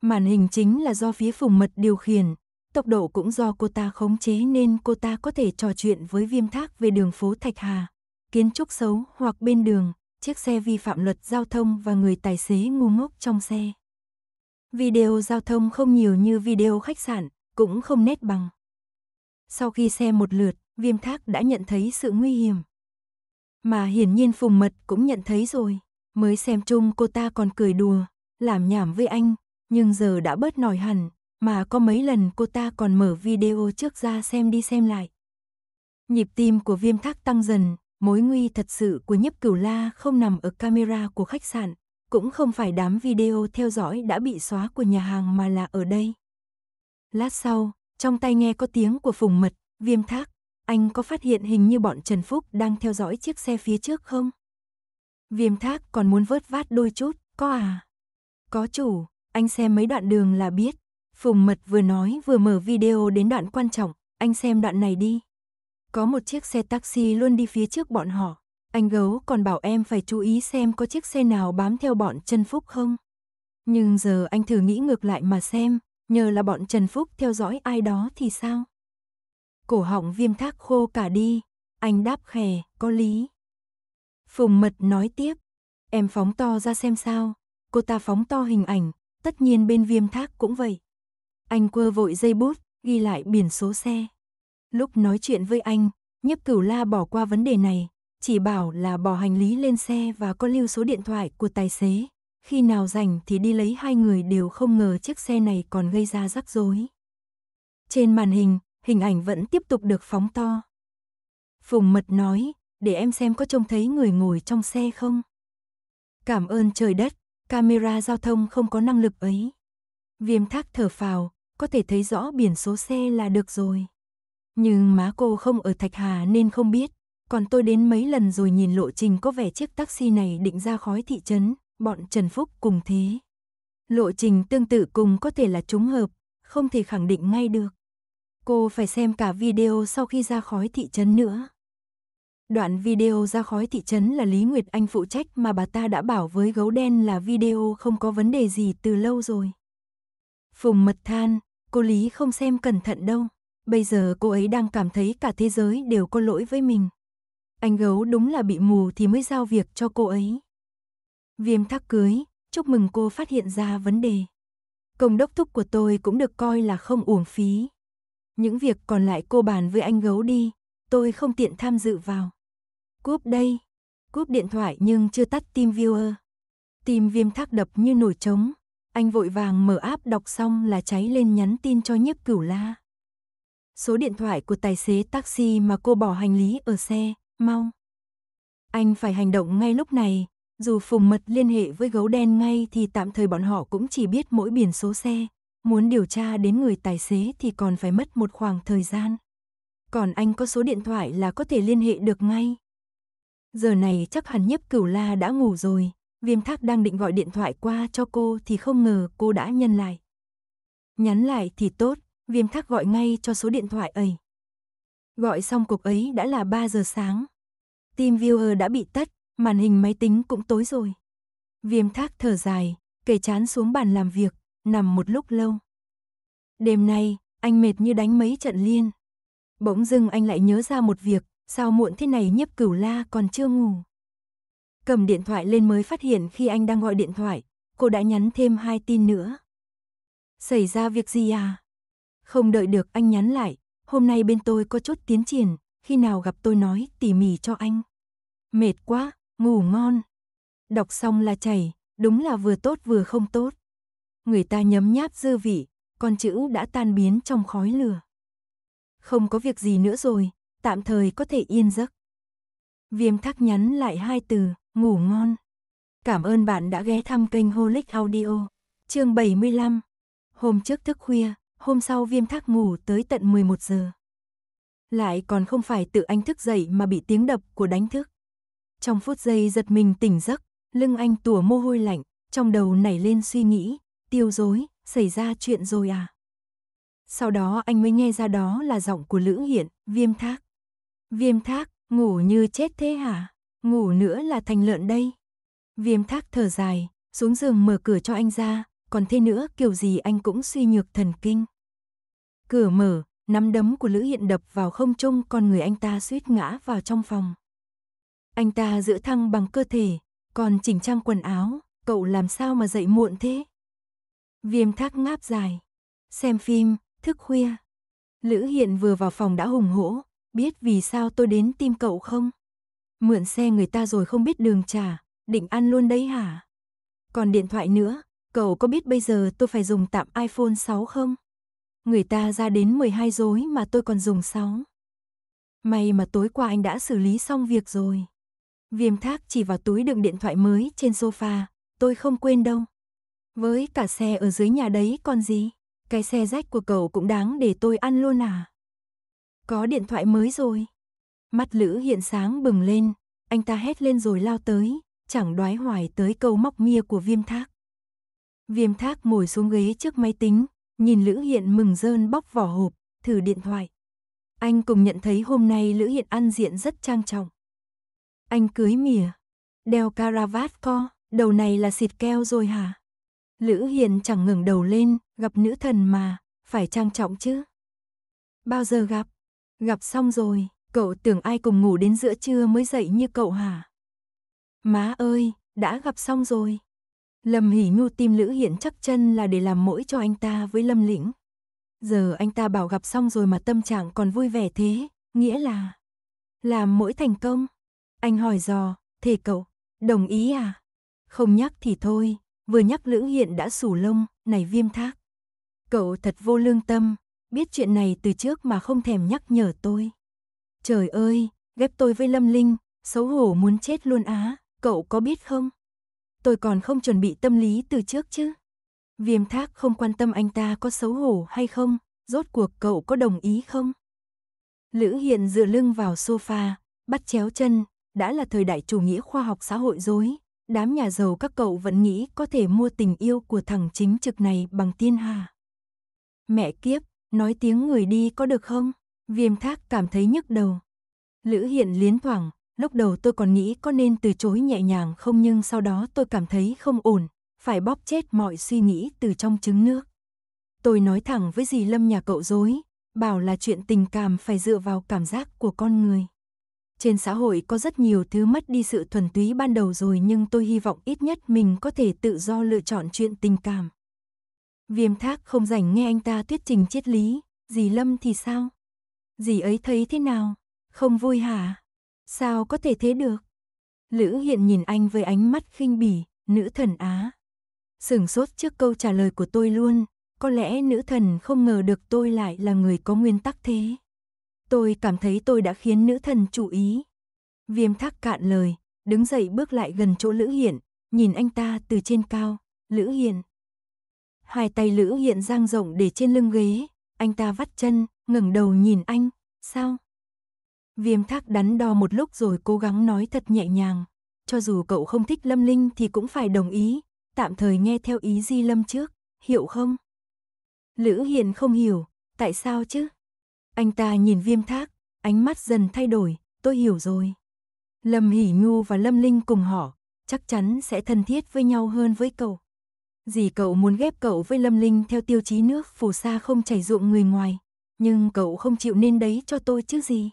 Màn hình chính là do phía Phùng mật điều khiển, tốc độ cũng do cô ta khống chế nên cô ta có thể trò chuyện với viêm thác về đường phố Thạch Hà, kiến trúc xấu hoặc bên đường, chiếc xe vi phạm luật giao thông và người tài xế ngu ngốc trong xe. Video giao thông không nhiều như video khách sạn, cũng không nét bằng. Sau khi xem một lượt, viêm thác đã nhận thấy sự nguy hiểm. Mà hiển nhiên Phùng Mật cũng nhận thấy rồi, mới xem chung cô ta còn cười đùa, làm nhảm với anh, nhưng giờ đã bớt nổi hẳn, mà có mấy lần cô ta còn mở video trước ra xem đi xem lại. Nhịp tim của viêm thác tăng dần, mối nguy thật sự của Nhấp cửu la không nằm ở camera của khách sạn, cũng không phải đám video theo dõi đã bị xóa của nhà hàng mà là ở đây. Lát sau, trong tay nghe có tiếng của Phùng Mật, Viêm Thác, anh có phát hiện hình như bọn Trần Phúc đang theo dõi chiếc xe phía trước không? Viêm Thác còn muốn vớt vát đôi chút, có à? Có chủ, anh xem mấy đoạn đường là biết. Phùng Mật vừa nói vừa mở video đến đoạn quan trọng, anh xem đoạn này đi. Có một chiếc xe taxi luôn đi phía trước bọn họ, anh gấu còn bảo em phải chú ý xem có chiếc xe nào bám theo bọn Trần Phúc không. Nhưng giờ anh thử nghĩ ngược lại mà xem, nhờ là bọn Trần Phúc theo dõi ai đó thì sao? Cổ họng viêm thác khô cả đi, anh đáp khè, có lý. Phùng mật nói tiếp, em phóng to ra xem sao, cô ta phóng to hình ảnh, tất nhiên bên viêm thác cũng vậy. Anh quơ vội dây bút, ghi lại biển số xe. Lúc nói chuyện với anh, Nhấp cửu la bỏ qua vấn đề này, chỉ bảo là bỏ hành lý lên xe và có lưu số điện thoại của tài xế. Khi nào rảnh thì đi lấy hai người đều không ngờ chiếc xe này còn gây ra rắc rối. Trên màn hình, hình ảnh vẫn tiếp tục được phóng to. Phùng Mật nói, để em xem có trông thấy người ngồi trong xe không. Cảm ơn trời đất, camera giao thông không có năng lực ấy. Viêm thác thở phào, có thể thấy rõ biển số xe là được rồi. Nhưng má cô không ở Thạch Hà nên không biết. Còn tôi đến mấy lần rồi nhìn lộ trình có vẻ chiếc taxi này định ra khói thị trấn, bọn Trần Phúc cùng thế. Lộ trình tương tự cùng có thể là trùng hợp, không thể khẳng định ngay được. Cô phải xem cả video sau khi ra khói thị trấn nữa. Đoạn video ra khói thị trấn là Lý Nguyệt Anh phụ trách mà bà ta đã bảo với gấu đen là video không có vấn đề gì từ lâu rồi. Phùng mật than, cô Lý không xem cẩn thận đâu. Bây giờ cô ấy đang cảm thấy cả thế giới đều có lỗi với mình, anh gấu đúng là bị mù thì mới giao việc cho cô ấy. Viêm thắc cưới, chúc mừng cô phát hiện ra vấn đề. Công đốc thúc của tôi cũng được coi là không uổng phí. Những việc còn lại cô bàn với anh gấu đi, tôi không tiện tham dự vào. Cúp đây, cúp điện thoại nhưng chưa tắt tim viewer. Tim viêm thác đập như nổi trống, anh vội vàng mở áp đọc xong là cháy lên nhắn tin cho nhiếp cửu la. Số điện thoại của tài xế taxi mà cô bỏ hành lý ở xe, mau. Anh phải hành động ngay lúc này, dù Phùng Mật liên hệ với gấu đen ngay thì tạm thời bọn họ cũng chỉ biết mỗi biển số xe, muốn điều tra đến người tài xế thì còn phải mất một khoảng thời gian. Còn anh có số điện thoại là có thể liên hệ được ngay. Giờ này chắc hẳn nhiếp cửu la đã ngủ rồi, viêm thác đang định gọi điện thoại qua cho cô thì không ngờ cô đã nhân lại. Nhắn lại thì tốt, viêm thác gọi ngay cho số điện thoại ấy. Gọi xong cuộc ấy đã là 3 giờ sáng. Team viewer đã bị tắt, màn hình máy tính cũng tối rồi. Viêm thác thở dài, kể chán xuống bàn làm việc, nằm một lúc lâu. Đêm nay, anh mệt như đánh mấy trận liên. Bỗng dưng anh lại nhớ ra một việc, sao muộn thế này nhiếp cửu la còn chưa ngủ. Cầm điện thoại lên mới phát hiện khi anh đang gọi điện thoại, cô đã nhắn thêm hai tin nữa. Xảy ra việc gì à? Không đợi được anh nhắn lại, Hôm nay bên tôi có chút tiến triển, khi nào gặp tôi nói tỉ mỉ cho anh. Mệt quá, ngủ ngon. Đọc xong là chảy, đúng là vừa tốt vừa không tốt. Người ta nhấm nháp dư vị, con chữ đã tan biến trong khói lửa. Không có việc gì nữa rồi, tạm thời có thể yên giấc. Viêm thắc nhắn lại hai từ, ngủ ngon. Cảm ơn bạn đã ghé thăm kênh Holic Audio. Chương 75. Hôm trước thức khuya, hôm sau viêm thác ngủ tới tận 11 giờ. Lại còn không phải tự anh thức dậy mà bị tiếng đập của đánh thức. Trong phút giây giật mình tỉnh giấc, lưng anh tùa mồ hôi lạnh, trong đầu nảy lên suy nghĩ, tiêu dối, xảy ra chuyện rồi à. Sau đó anh mới nghe ra đó là giọng của Lữ Hiện, viêm thác. Viêm thác, ngủ như chết thế hả? Ngủ nữa là thành lợn đây. Viêm thác thở dài, xuống giường mở cửa cho anh ra, còn thế nữa kiểu gì anh cũng suy nhược thần kinh. Cửa mở, nắm đấm của Lữ Hiện đập vào không trung con người anh ta suýt ngã vào trong phòng. Anh ta giữ thăng bằng cơ thể, còn chỉnh trang quần áo, cậu làm sao mà dậy muộn thế? Viêm thác ngáp dài, xem phim, thức khuya. Lữ Hiện vừa vào phòng đã hùng hổ, biết vì sao tôi đến tìm cậu không? Mượn xe người ta rồi không biết đường trả, định ăn luôn đấy hả? Còn điện thoại nữa, Cậu có biết bây giờ tôi phải dùng tạm iPhone 6 không? Người ta ra đến 12 dối mà tôi còn dùng 6. May mà tối qua anh đã xử lý xong việc rồi. Viêm thác chỉ vào túi đựng điện thoại mới trên sofa, tôi không quên đâu. Với cả xe ở dưới nhà đấy còn gì, cái xe rách của cậu cũng đáng để tôi ăn luôn à. Có điện thoại mới rồi. Mắt Lữ hiện sáng bừng lên, anh ta hét lên rồi lao tới, chẳng đoái hoài tới câu móc mia của viêm thác. Viêm thác ngồi xuống ghế trước máy tính, nhìn Lữ Hiện mừng rơn bóc vỏ hộp, thử điện thoại. Anh cùng nhận thấy hôm nay Lữ Hiện ăn diện rất trang trọng. Anh cưới mỉa, đeo caravat co, đầu này là xịt keo rồi hả? Lữ Hiện chẳng ngẩng đầu lên, gặp nữ thần mà, phải trang trọng chứ. Bao giờ gặp? Gặp xong rồi, cậu tưởng ai cùng ngủ đến giữa trưa mới dậy như cậu hả? Má ơi, đã gặp xong rồi, Lâm Hỷ Nhu tim Lữ Hiện chắc chân là để làm mỗi cho anh ta với Lâm Lĩnh. Giờ anh ta bảo gặp xong rồi mà tâm trạng còn vui vẻ thế, nghĩa là làm mỗi thành công. Anh hỏi dò, thế cậu, đồng ý à? Không nhắc thì thôi, vừa nhắc Lữ Hiện đã sủ lông, này viêm thác. Cậu thật vô lương tâm, biết chuyện này từ trước mà không thèm nhắc nhở tôi. Trời ơi, ghép tôi với Lâm Linh, xấu hổ muốn chết luôn á, cậu có biết không? tôi còn không chuẩn bị tâm lý từ trước chứ. Viêm thác không quan tâm anh ta có xấu hổ hay không, rốt cuộc cậu có đồng ý không? Lữ Hiện dựa lưng vào sofa, bắt chéo chân, đã là thời đại chủ nghĩa khoa học xã hội dối, đám nhà giàu các cậu vẫn nghĩ có thể mua tình yêu của thằng chính trực này bằng tiên hà. Mẹ kiếp, nói tiếng người đi có được không? Viêm thác cảm thấy nhức đầu. Lữ Hiện liến thoảng, Lúc đầu tôi còn nghĩ có nên từ chối nhẹ nhàng không nhưng sau đó tôi cảm thấy không ổn, phải bóp chết mọi suy nghĩ từ trong trứng nước. Tôi nói thẳng với dì Lâm nhà cậu dối, bảo là chuyện tình cảm phải dựa vào cảm giác của con người. Trên xã hội có rất nhiều thứ mất đi sự thuần túy ban đầu rồi nhưng tôi hy vọng ít nhất mình có thể tự do lựa chọn chuyện tình cảm. Viêm thác không rảnh nghe anh ta thuyết trình triết lý, dì Lâm thì sao? Dì ấy thấy thế nào? Không vui hả? Sao có thể thế được? Lữ Hiện nhìn anh với ánh mắt khinh bỉ, nữ thần Á. Sửng sốt trước câu trả lời của tôi luôn, có lẽ nữ thần không ngờ được tôi lại là người có nguyên tắc thế. Tôi cảm thấy tôi đã khiến nữ thần chú ý. Viêm thắc cạn lời, đứng dậy bước lại gần chỗ Lữ Hiện, nhìn anh ta từ trên cao, Lữ Hiện. Hai tay Lữ Hiện dang rộng để trên lưng ghế, anh ta vắt chân, ngẩng đầu nhìn anh, sao? Viêm thác đắn đo một lúc rồi cố gắng nói thật nhẹ nhàng. Cho dù cậu không thích Lâm Linh thì cũng phải đồng ý, tạm thời nghe theo ý Di Lâm trước, hiểu không? Lữ Hiền không hiểu, tại sao chứ? Anh ta nhìn viêm thác, ánh mắt dần thay đổi, tôi hiểu rồi. Lâm Hỷ Nhu và Lâm Linh cùng họ, chắc chắn sẽ thân thiết với nhau hơn với cậu. Dì cậu muốn ghép cậu với Lâm Linh theo tiêu chí nước phù sa không chảy ruộng người ngoài, nhưng cậu không chịu nên đấy cho tôi chứ gì.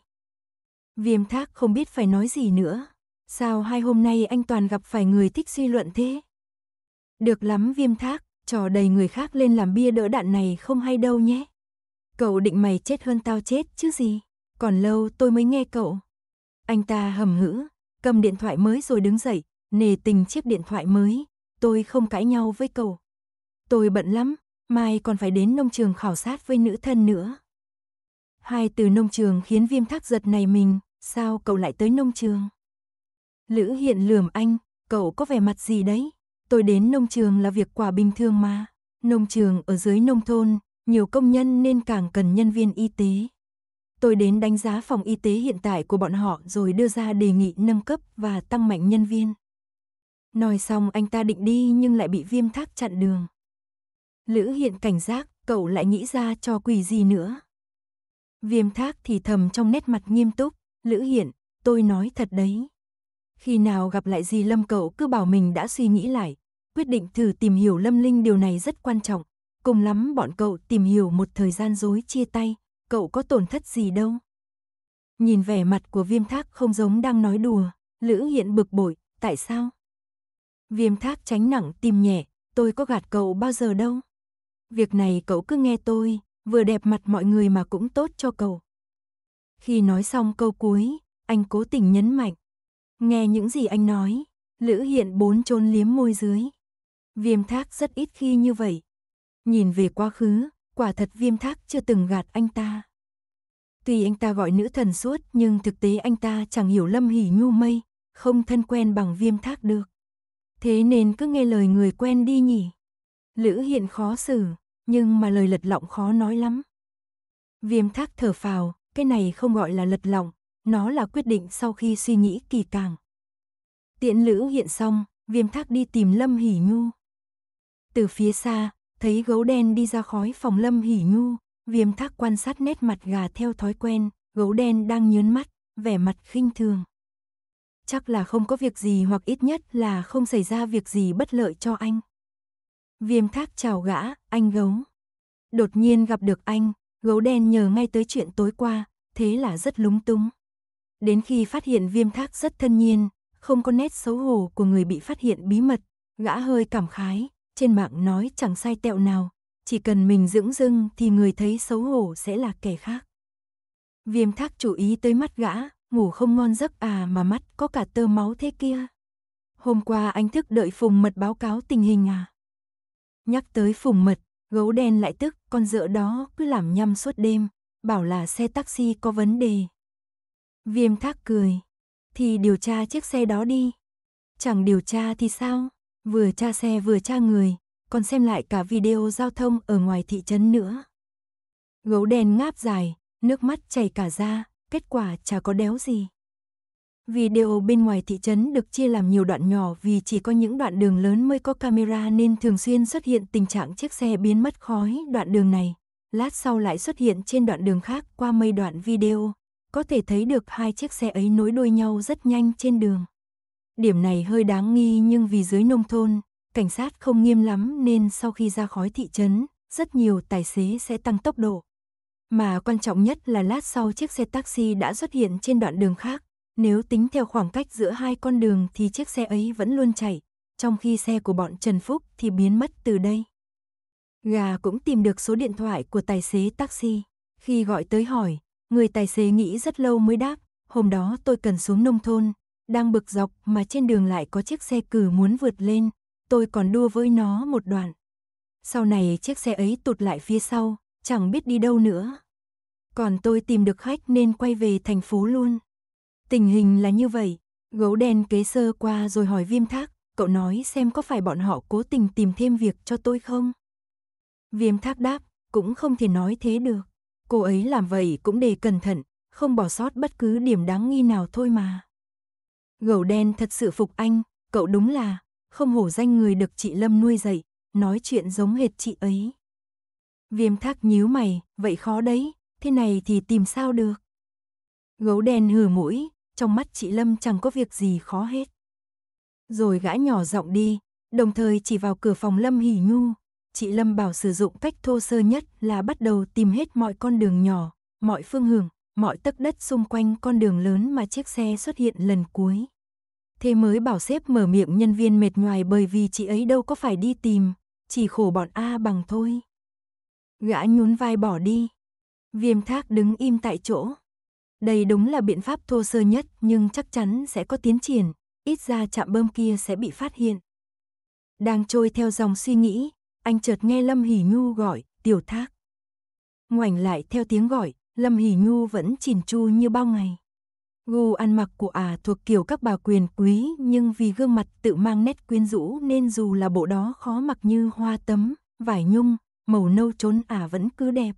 Viêm thác không biết phải nói gì nữa. Sao hai hôm nay anh toàn gặp phải người thích suy luận thế? Được lắm viêm thác, trò đầy người khác lên làm bia đỡ đạn này không hay đâu nhé. Cậu định mày chết hơn tao chết chứ gì. Còn lâu tôi mới nghe cậu. Anh ta hầm ngữ, cầm điện thoại mới rồi đứng dậy, nề tình chiếc điện thoại mới. Tôi không cãi nhau với cậu. Tôi bận lắm, mai còn phải đến nông trường khảo sát với nữ thân nữa. Hai từ nông trường khiến viêm thác giật này mình, sao cậu lại tới nông trường? Lữ hiện lườm anh, cậu có vẻ mặt gì đấy? Tôi đến nông trường là việc quả bình thường mà. Nông trường ở dưới nông thôn, nhiều công nhân nên càng cần nhân viên y tế. Tôi đến đánh giá phòng y tế hiện tại của bọn họ rồi đưa ra đề nghị nâng cấp và tăng mạnh nhân viên. Nói xong anh ta định đi nhưng lại bị viêm thác chặn đường. Lữ hiện cảnh giác, cậu lại nghĩ ra cho quỷ gì nữa. Viêm thác thì thầm trong nét mặt nghiêm túc, Lữ Hiện, tôi nói thật đấy. Khi nào gặp lại gì Lâm cậu cứ bảo mình đã suy nghĩ lại, quyết định thử tìm hiểu Lâm Linh điều này rất quan trọng. Cùng lắm bọn cậu tìm hiểu một thời gian dối chia tay, cậu có tổn thất gì đâu. Nhìn vẻ mặt của viêm thác không giống đang nói đùa, Lữ Hiện bực bội, tại sao? Viêm thác tránh nặng tìm nhẹ, tôi có gạt cậu bao giờ đâu. Việc này cậu cứ nghe tôi, vừa đẹp mặt mọi người mà cũng tốt cho cậu. Khi nói xong câu cuối, anh cố tình nhấn mạnh. Nghe những gì anh nói, Lữ Hiện bốn trốn liếm môi dưới. Viêm thác rất ít khi như vậy. Nhìn về quá khứ, quả thật viêm thác chưa từng gạt anh ta. Tuy anh ta gọi nữ thần suốt nhưng thực tế anh ta chẳng hiểu lâm hỉ nhu mây, không thân quen bằng viêm thác được. Thế nên cứ nghe lời người quen đi nhỉ. Lữ hiện khó xử, nhưng mà lời lật lọng khó nói lắm. Viêm thác thở phào, cái này không gọi là lật lọng, nó là quyết định sau khi suy nghĩ kỳ càng. Tiễn lữ hiện xong, viêm thác đi tìm Lâm Hỷ Nhu. Từ phía xa, thấy gấu đen đi ra khói phòng Lâm Hỷ Nhu, viêm thác quan sát nét mặt gà theo thói quen, gấu đen đang nhớn mắt, vẻ mặt khinh thường. Chắc là không có việc gì hoặc ít nhất là không xảy ra việc gì bất lợi cho anh. Viêm thác chào gã, anh gấu. Đột nhiên gặp được anh, gấu đen nhờ ngay tới chuyện tối qua, thế là rất lúng túng. Đến khi phát hiện viêm thác rất thân nhiên, không có nét xấu hổ của người bị phát hiện bí mật, gã hơi cảm khái, trên mạng nói chẳng sai tẹo nào, chỉ cần mình dưỡng dưng thì người thấy xấu hổ sẽ là kẻ khác. Viêm thác chú ý tới mắt gã, ngủ không ngon giấc à mà mắt có cả tơ máu thế kia. Hôm qua anh thức đợi Phùng Mật báo cáo tình hình à? Nhắc tới phùng mật, gấu đen lại tức, con dựa đó cứ làm nhăm suốt đêm, bảo là xe taxi có vấn đề. Viêm thác cười, thì điều tra chiếc xe đó đi. Chẳng điều tra thì sao, vừa tra xe vừa tra người, còn xem lại cả video giao thông ở ngoài thị trấn nữa. Gấu đen ngáp dài, nước mắt chảy cả ra, kết quả chả có đéo gì. Video bên ngoài thị trấn được chia làm nhiều đoạn nhỏ vì chỉ có những đoạn đường lớn mới có camera nên thường xuyên xuất hiện tình trạng chiếc xe biến mất khói đoạn đường này. Lát sau lại xuất hiện trên đoạn đường khác qua mấy đoạn video. Có thể thấy được hai chiếc xe ấy nối đuôi nhau rất nhanh trên đường. Điểm này hơi đáng nghi nhưng vì dưới nông thôn, cảnh sát không nghiêm lắm nên sau khi ra khỏi thị trấn, rất nhiều tài xế sẽ tăng tốc độ. Mà quan trọng nhất là lát sau chiếc xe taxi đã xuất hiện trên đoạn đường khác, nếu tính theo khoảng cách giữa hai con đường thì chiếc xe ấy vẫn luôn chạy, trong khi xe của bọn Trần Phúc thì biến mất từ đây. Gà cũng tìm được số điện thoại của tài xế taxi. Khi gọi tới hỏi, người tài xế nghĩ rất lâu mới đáp, hôm đó tôi cần xuống nông thôn, đang bực dọc mà trên đường lại có chiếc xe cử muốn vượt lên, tôi còn đua với nó một đoạn. Sau này chiếc xe ấy tụt lại phía sau, chẳng biết đi đâu nữa. Còn tôi tìm được khách nên quay về thành phố luôn. Tình hình là như vậy, gấu đen kế sơ qua rồi hỏi viêm thác, cậu nói xem có phải bọn họ cố tình tìm thêm việc cho tôi không? Viêm thác đáp, cũng không thể nói thế được. Cô ấy làm vậy cũng để cẩn thận, không bỏ sót bất cứ điểm đáng nghi nào thôi mà. Gấu đen thật sự phục anh, cậu đúng là, không hổ danh người được chị Lâm nuôi dạy, nói chuyện giống hệt chị ấy. Viêm thác nhíu mày, vậy khó đấy, thế này thì tìm sao được. Gấu đen hừ mũi, trong mắt chị Lâm chẳng có việc gì khó hết. Rồi gã nhỏ giọng đi, đồng thời chỉ vào cửa phòng Lâm Hỉ Nhu. Chị Lâm bảo sử dụng cách thô sơ nhất là bắt đầu tìm hết mọi con đường nhỏ, mọi phương hướng, mọi tấc đất xung quanh con đường lớn mà chiếc xe xuất hiện lần cuối. Thế mới bảo sếp mở miệng nhân viên mệt nhoài bởi vì chị ấy đâu có phải đi tìm, chỉ khổ bọn A bằng thôi. Gã nhún vai bỏ đi. Viêm thác đứng im tại chỗ. Đây đúng là biện pháp thô sơ nhất nhưng chắc chắn sẽ có tiến triển, ít ra chạm bơm kia sẽ bị phát hiện. Đang trôi theo dòng suy nghĩ, anh chợt nghe Lâm Hỷ Nhu gọi, tiểu thác. Ngoảnh lại theo tiếng gọi, Lâm Hỷ Nhu vẫn chỉn chu như bao ngày. Gu ăn mặc của ả à thuộc kiểu các bà quyền quý nhưng vì gương mặt tự mang nét quyến rũ nên dù là bộ đó khó mặc như hoa tấm, vải nhung, màu nâu trốn ả à vẫn cứ đẹp.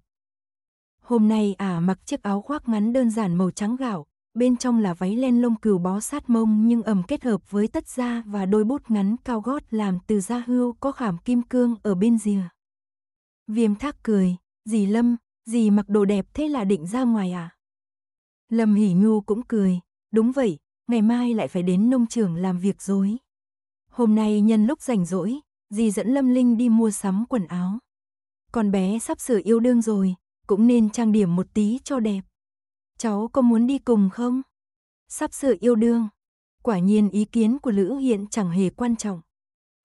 Hôm nay ả à, mặc chiếc áo khoác ngắn đơn giản màu trắng gạo, bên trong là váy len lông cừu bó sát mông nhưng ẩm kết hợp với tất da và đôi bốt ngắn cao gót làm từ da hươu có khảm kim cương ở bên rìa. Viêm thác cười, dì Lâm, dì mặc đồ đẹp thế là định ra ngoài à? Lâm hỉ Nhu cũng cười, đúng vậy, ngày mai lại phải đến nông trường làm việc rồi. Hôm nay nhân lúc rảnh rỗi, dì dẫn Lâm Linh đi mua sắm quần áo. Con bé sắp sửa yêu đương rồi, cũng nên trang điểm một tí cho đẹp. Cháu có muốn đi cùng không? Sắp sự yêu đương. Quả nhiên ý kiến của Lữ Hiện chẳng hề quan trọng.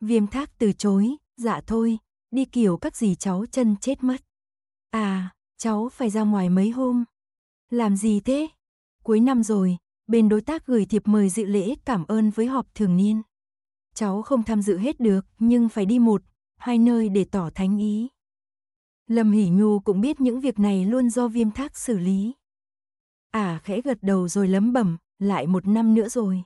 Viêm thác từ chối, dạ thôi, đi kiểu các gì cháu chân chết mất. À, cháu phải ra ngoài mấy hôm. Làm gì thế? Cuối năm rồi, bên đối tác gửi thiệp mời dự lễ cảm ơn với họp thường niên. Cháu không tham dự hết được, nhưng phải đi một, hai nơi để tỏ thánh ý. Lâm Hỷ Nhu cũng biết những việc này luôn do viêm thác xử lý. À khẽ gật đầu rồi lấm bẩm, lại một năm nữa rồi.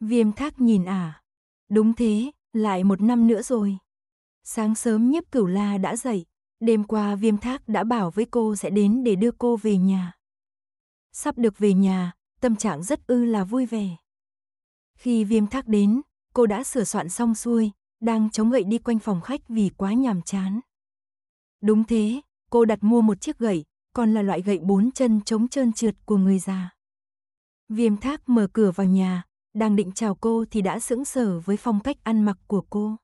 Viêm thác nhìn à. Đúng thế, lại một năm nữa rồi. Sáng sớm nhiếp cửu la đã dậy, đêm qua viêm thác đã bảo với cô sẽ đến để đưa cô về nhà. Sắp được về nhà, tâm trạng rất ư là vui vẻ. Khi viêm thác đến, cô đã sửa soạn xong xuôi, đang chống gậy đi quanh phòng khách vì quá nhàm chán. Đúng thế, cô đặt mua một chiếc gậy, còn là loại gậy bốn chân chống trơn trượt của người già. Viêm thác mở cửa vào nhà, đang định chào cô thì đã sững sờ với phong cách ăn mặc của cô.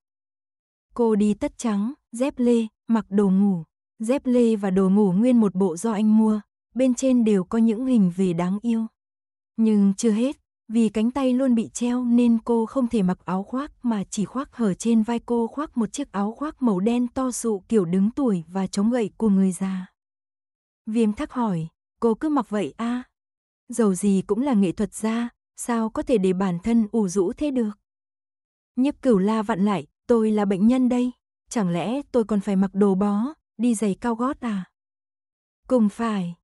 Cô đi tất trắng, dép lê, mặc đồ ngủ. Dép lê và đồ ngủ nguyên một bộ do anh mua, bên trên đều có những hình về đáng yêu. Nhưng chưa hết, vì cánh tay luôn bị treo nên cô không thể mặc áo khoác mà chỉ khoác hở trên vai cô khoác một chiếc áo khoác màu đen to sụ kiểu đứng tuổi và chống gậy của người già. Viêm thắc hỏi, cô cứ mặc vậy à? Dầu gì cũng là nghệ thuật gia, sao có thể để bản thân ủ rũ thế được? Nhấp cửu la vặn lại, tôi là bệnh nhân đây, chẳng lẽ tôi còn phải mặc đồ bó, đi giày cao gót à? Cùng phải,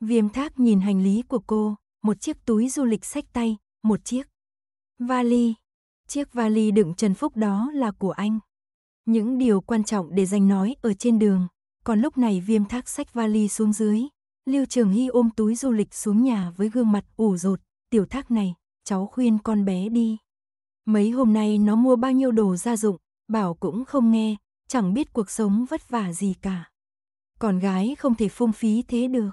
viêm thác nhìn hành lý của cô, một chiếc túi du lịch sách tay, một chiếc vali. Chiếc vali đựng Trần Phúc đó là của anh. Những điều quan trọng để dành nói ở trên đường, còn lúc này Viêm Thác xách vali xuống dưới, Lưu Trường Hy ôm túi du lịch xuống nhà với gương mặt ủ rột, "Tiểu Thác này, cháu khuyên con bé đi. Mấy hôm nay nó mua bao nhiêu đồ gia dụng, bảo cũng không nghe, chẳng biết cuộc sống vất vả gì cả. Còn gái không thể phung phí thế được."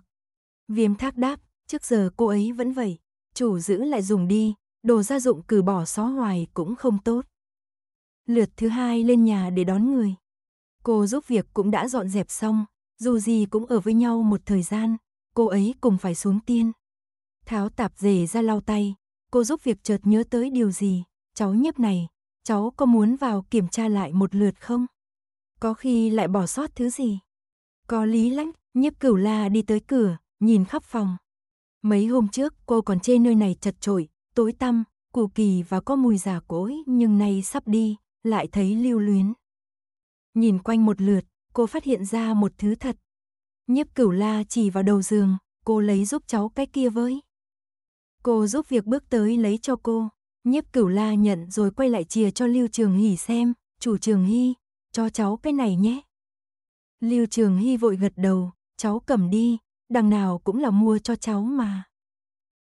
Viêm Thác đáp, "Trước giờ cô ấy vẫn vậy." chủ giữ lại dùng đi, đồ gia dụng cử bỏ xó hoài cũng không tốt. Lượt thứ hai lên nhà để đón người. Cô giúp việc cũng đã dọn dẹp xong, dù gì cũng ở với nhau một thời gian, cô ấy cùng phải xuống tiên. Tháo tạp dề ra lau tay, cô giúp việc chợt nhớ tới điều gì, cháu nhấp này, cháu có muốn vào kiểm tra lại một lượt không? Có khi lại bỏ sót thứ gì? Có lý lắm, nhiếp cửu la đi tới cửa, nhìn khắp phòng. Mấy hôm trước cô còn chê nơi này chật chội, tối tăm, cù kỳ và có mùi già cỗi nhưng nay sắp đi, lại thấy lưu luyến. Nhìn quanh một lượt, cô phát hiện ra một thứ thật. Nhiếp cửu la chỉ vào đầu giường, cô lấy giúp cháu cái kia với. Cô giúp việc bước tới lấy cho cô. Nhiếp cửu la nhận rồi quay lại chìa cho Lưu Trường Hỷ xem, chủ Trường Hy, cho cháu cái này nhé. Lưu Trường Hy vội gật đầu, cháu cầm đi, đằng nào cũng là mua cho cháu mà.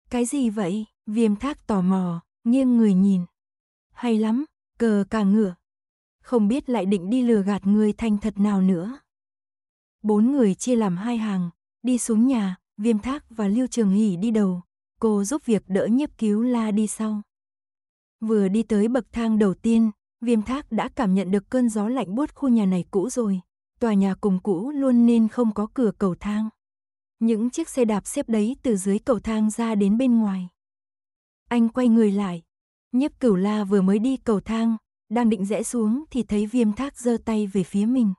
Cái gì vậy? Viêm thác tò mò, nghiêng người nhìn. Hay lắm, cờ cả ngựa. Không biết lại định đi lừa gạt người thành thật nào nữa. Bốn người chia làm hai hàng, đi xuống nhà, viêm thác và lưu trường hỉ đi đầu. Cô giúp việc đỡ nhiếp cứu la đi sau. Vừa đi tới bậc thang đầu tiên, viêm thác đã cảm nhận được cơn gió lạnh buốt khu nhà này cũ rồi. Tòa nhà cùng cũ luôn nên không có cửa cầu thang. Những chiếc xe đạp xếp đấy từ dưới cầu thang ra đến bên ngoài. Anh quay người lại. Nhiếp cửu la vừa mới đi cầu thang, đang định rẽ xuống thì thấy viêm thác giơ tay về phía mình.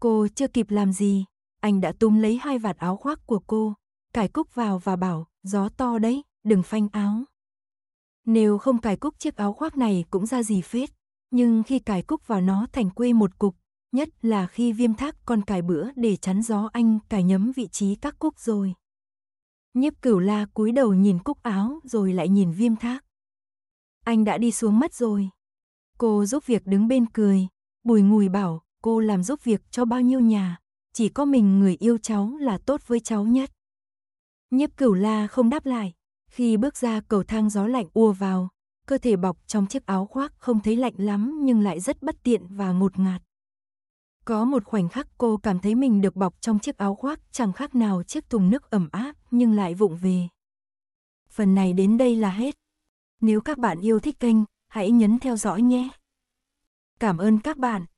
Cô chưa kịp làm gì, anh đã túm lấy hai vạt áo khoác của cô, cải cúc vào và bảo, gió to đấy, đừng phanh áo. Nếu không cải cúc chiếc áo khoác này cũng ra gì phết, nhưng khi cải cúc vào nó thành quê một cục, nhất là khi viêm thác còn cài bữa để chắn gió anh cài nhấm vị trí các cúc rồi. Nhiếp cửu la cúi đầu nhìn cúc áo rồi lại nhìn viêm thác. Anh đã đi xuống mất rồi. Cô giúp việc đứng bên cười, bùi ngùi bảo cô làm giúp việc cho bao nhiêu nhà, chỉ có mình người yêu cháu là tốt với cháu nhất. Nhiếp cửu la không đáp lại, khi bước ra cầu thang gió lạnh ùa vào, cơ thể bọc trong chiếc áo khoác không thấy lạnh lắm nhưng lại rất bất tiện và ngột ngạt. Có một khoảnh khắc cô cảm thấy mình được bọc trong chiếc áo khoác chẳng khác nào chiếc thùng nước ẩm áp nhưng lại vụng về. Phần này đến đây là hết. Nếu các bạn yêu thích kênh, hãy nhấn theo dõi nhé. Cảm ơn các bạn.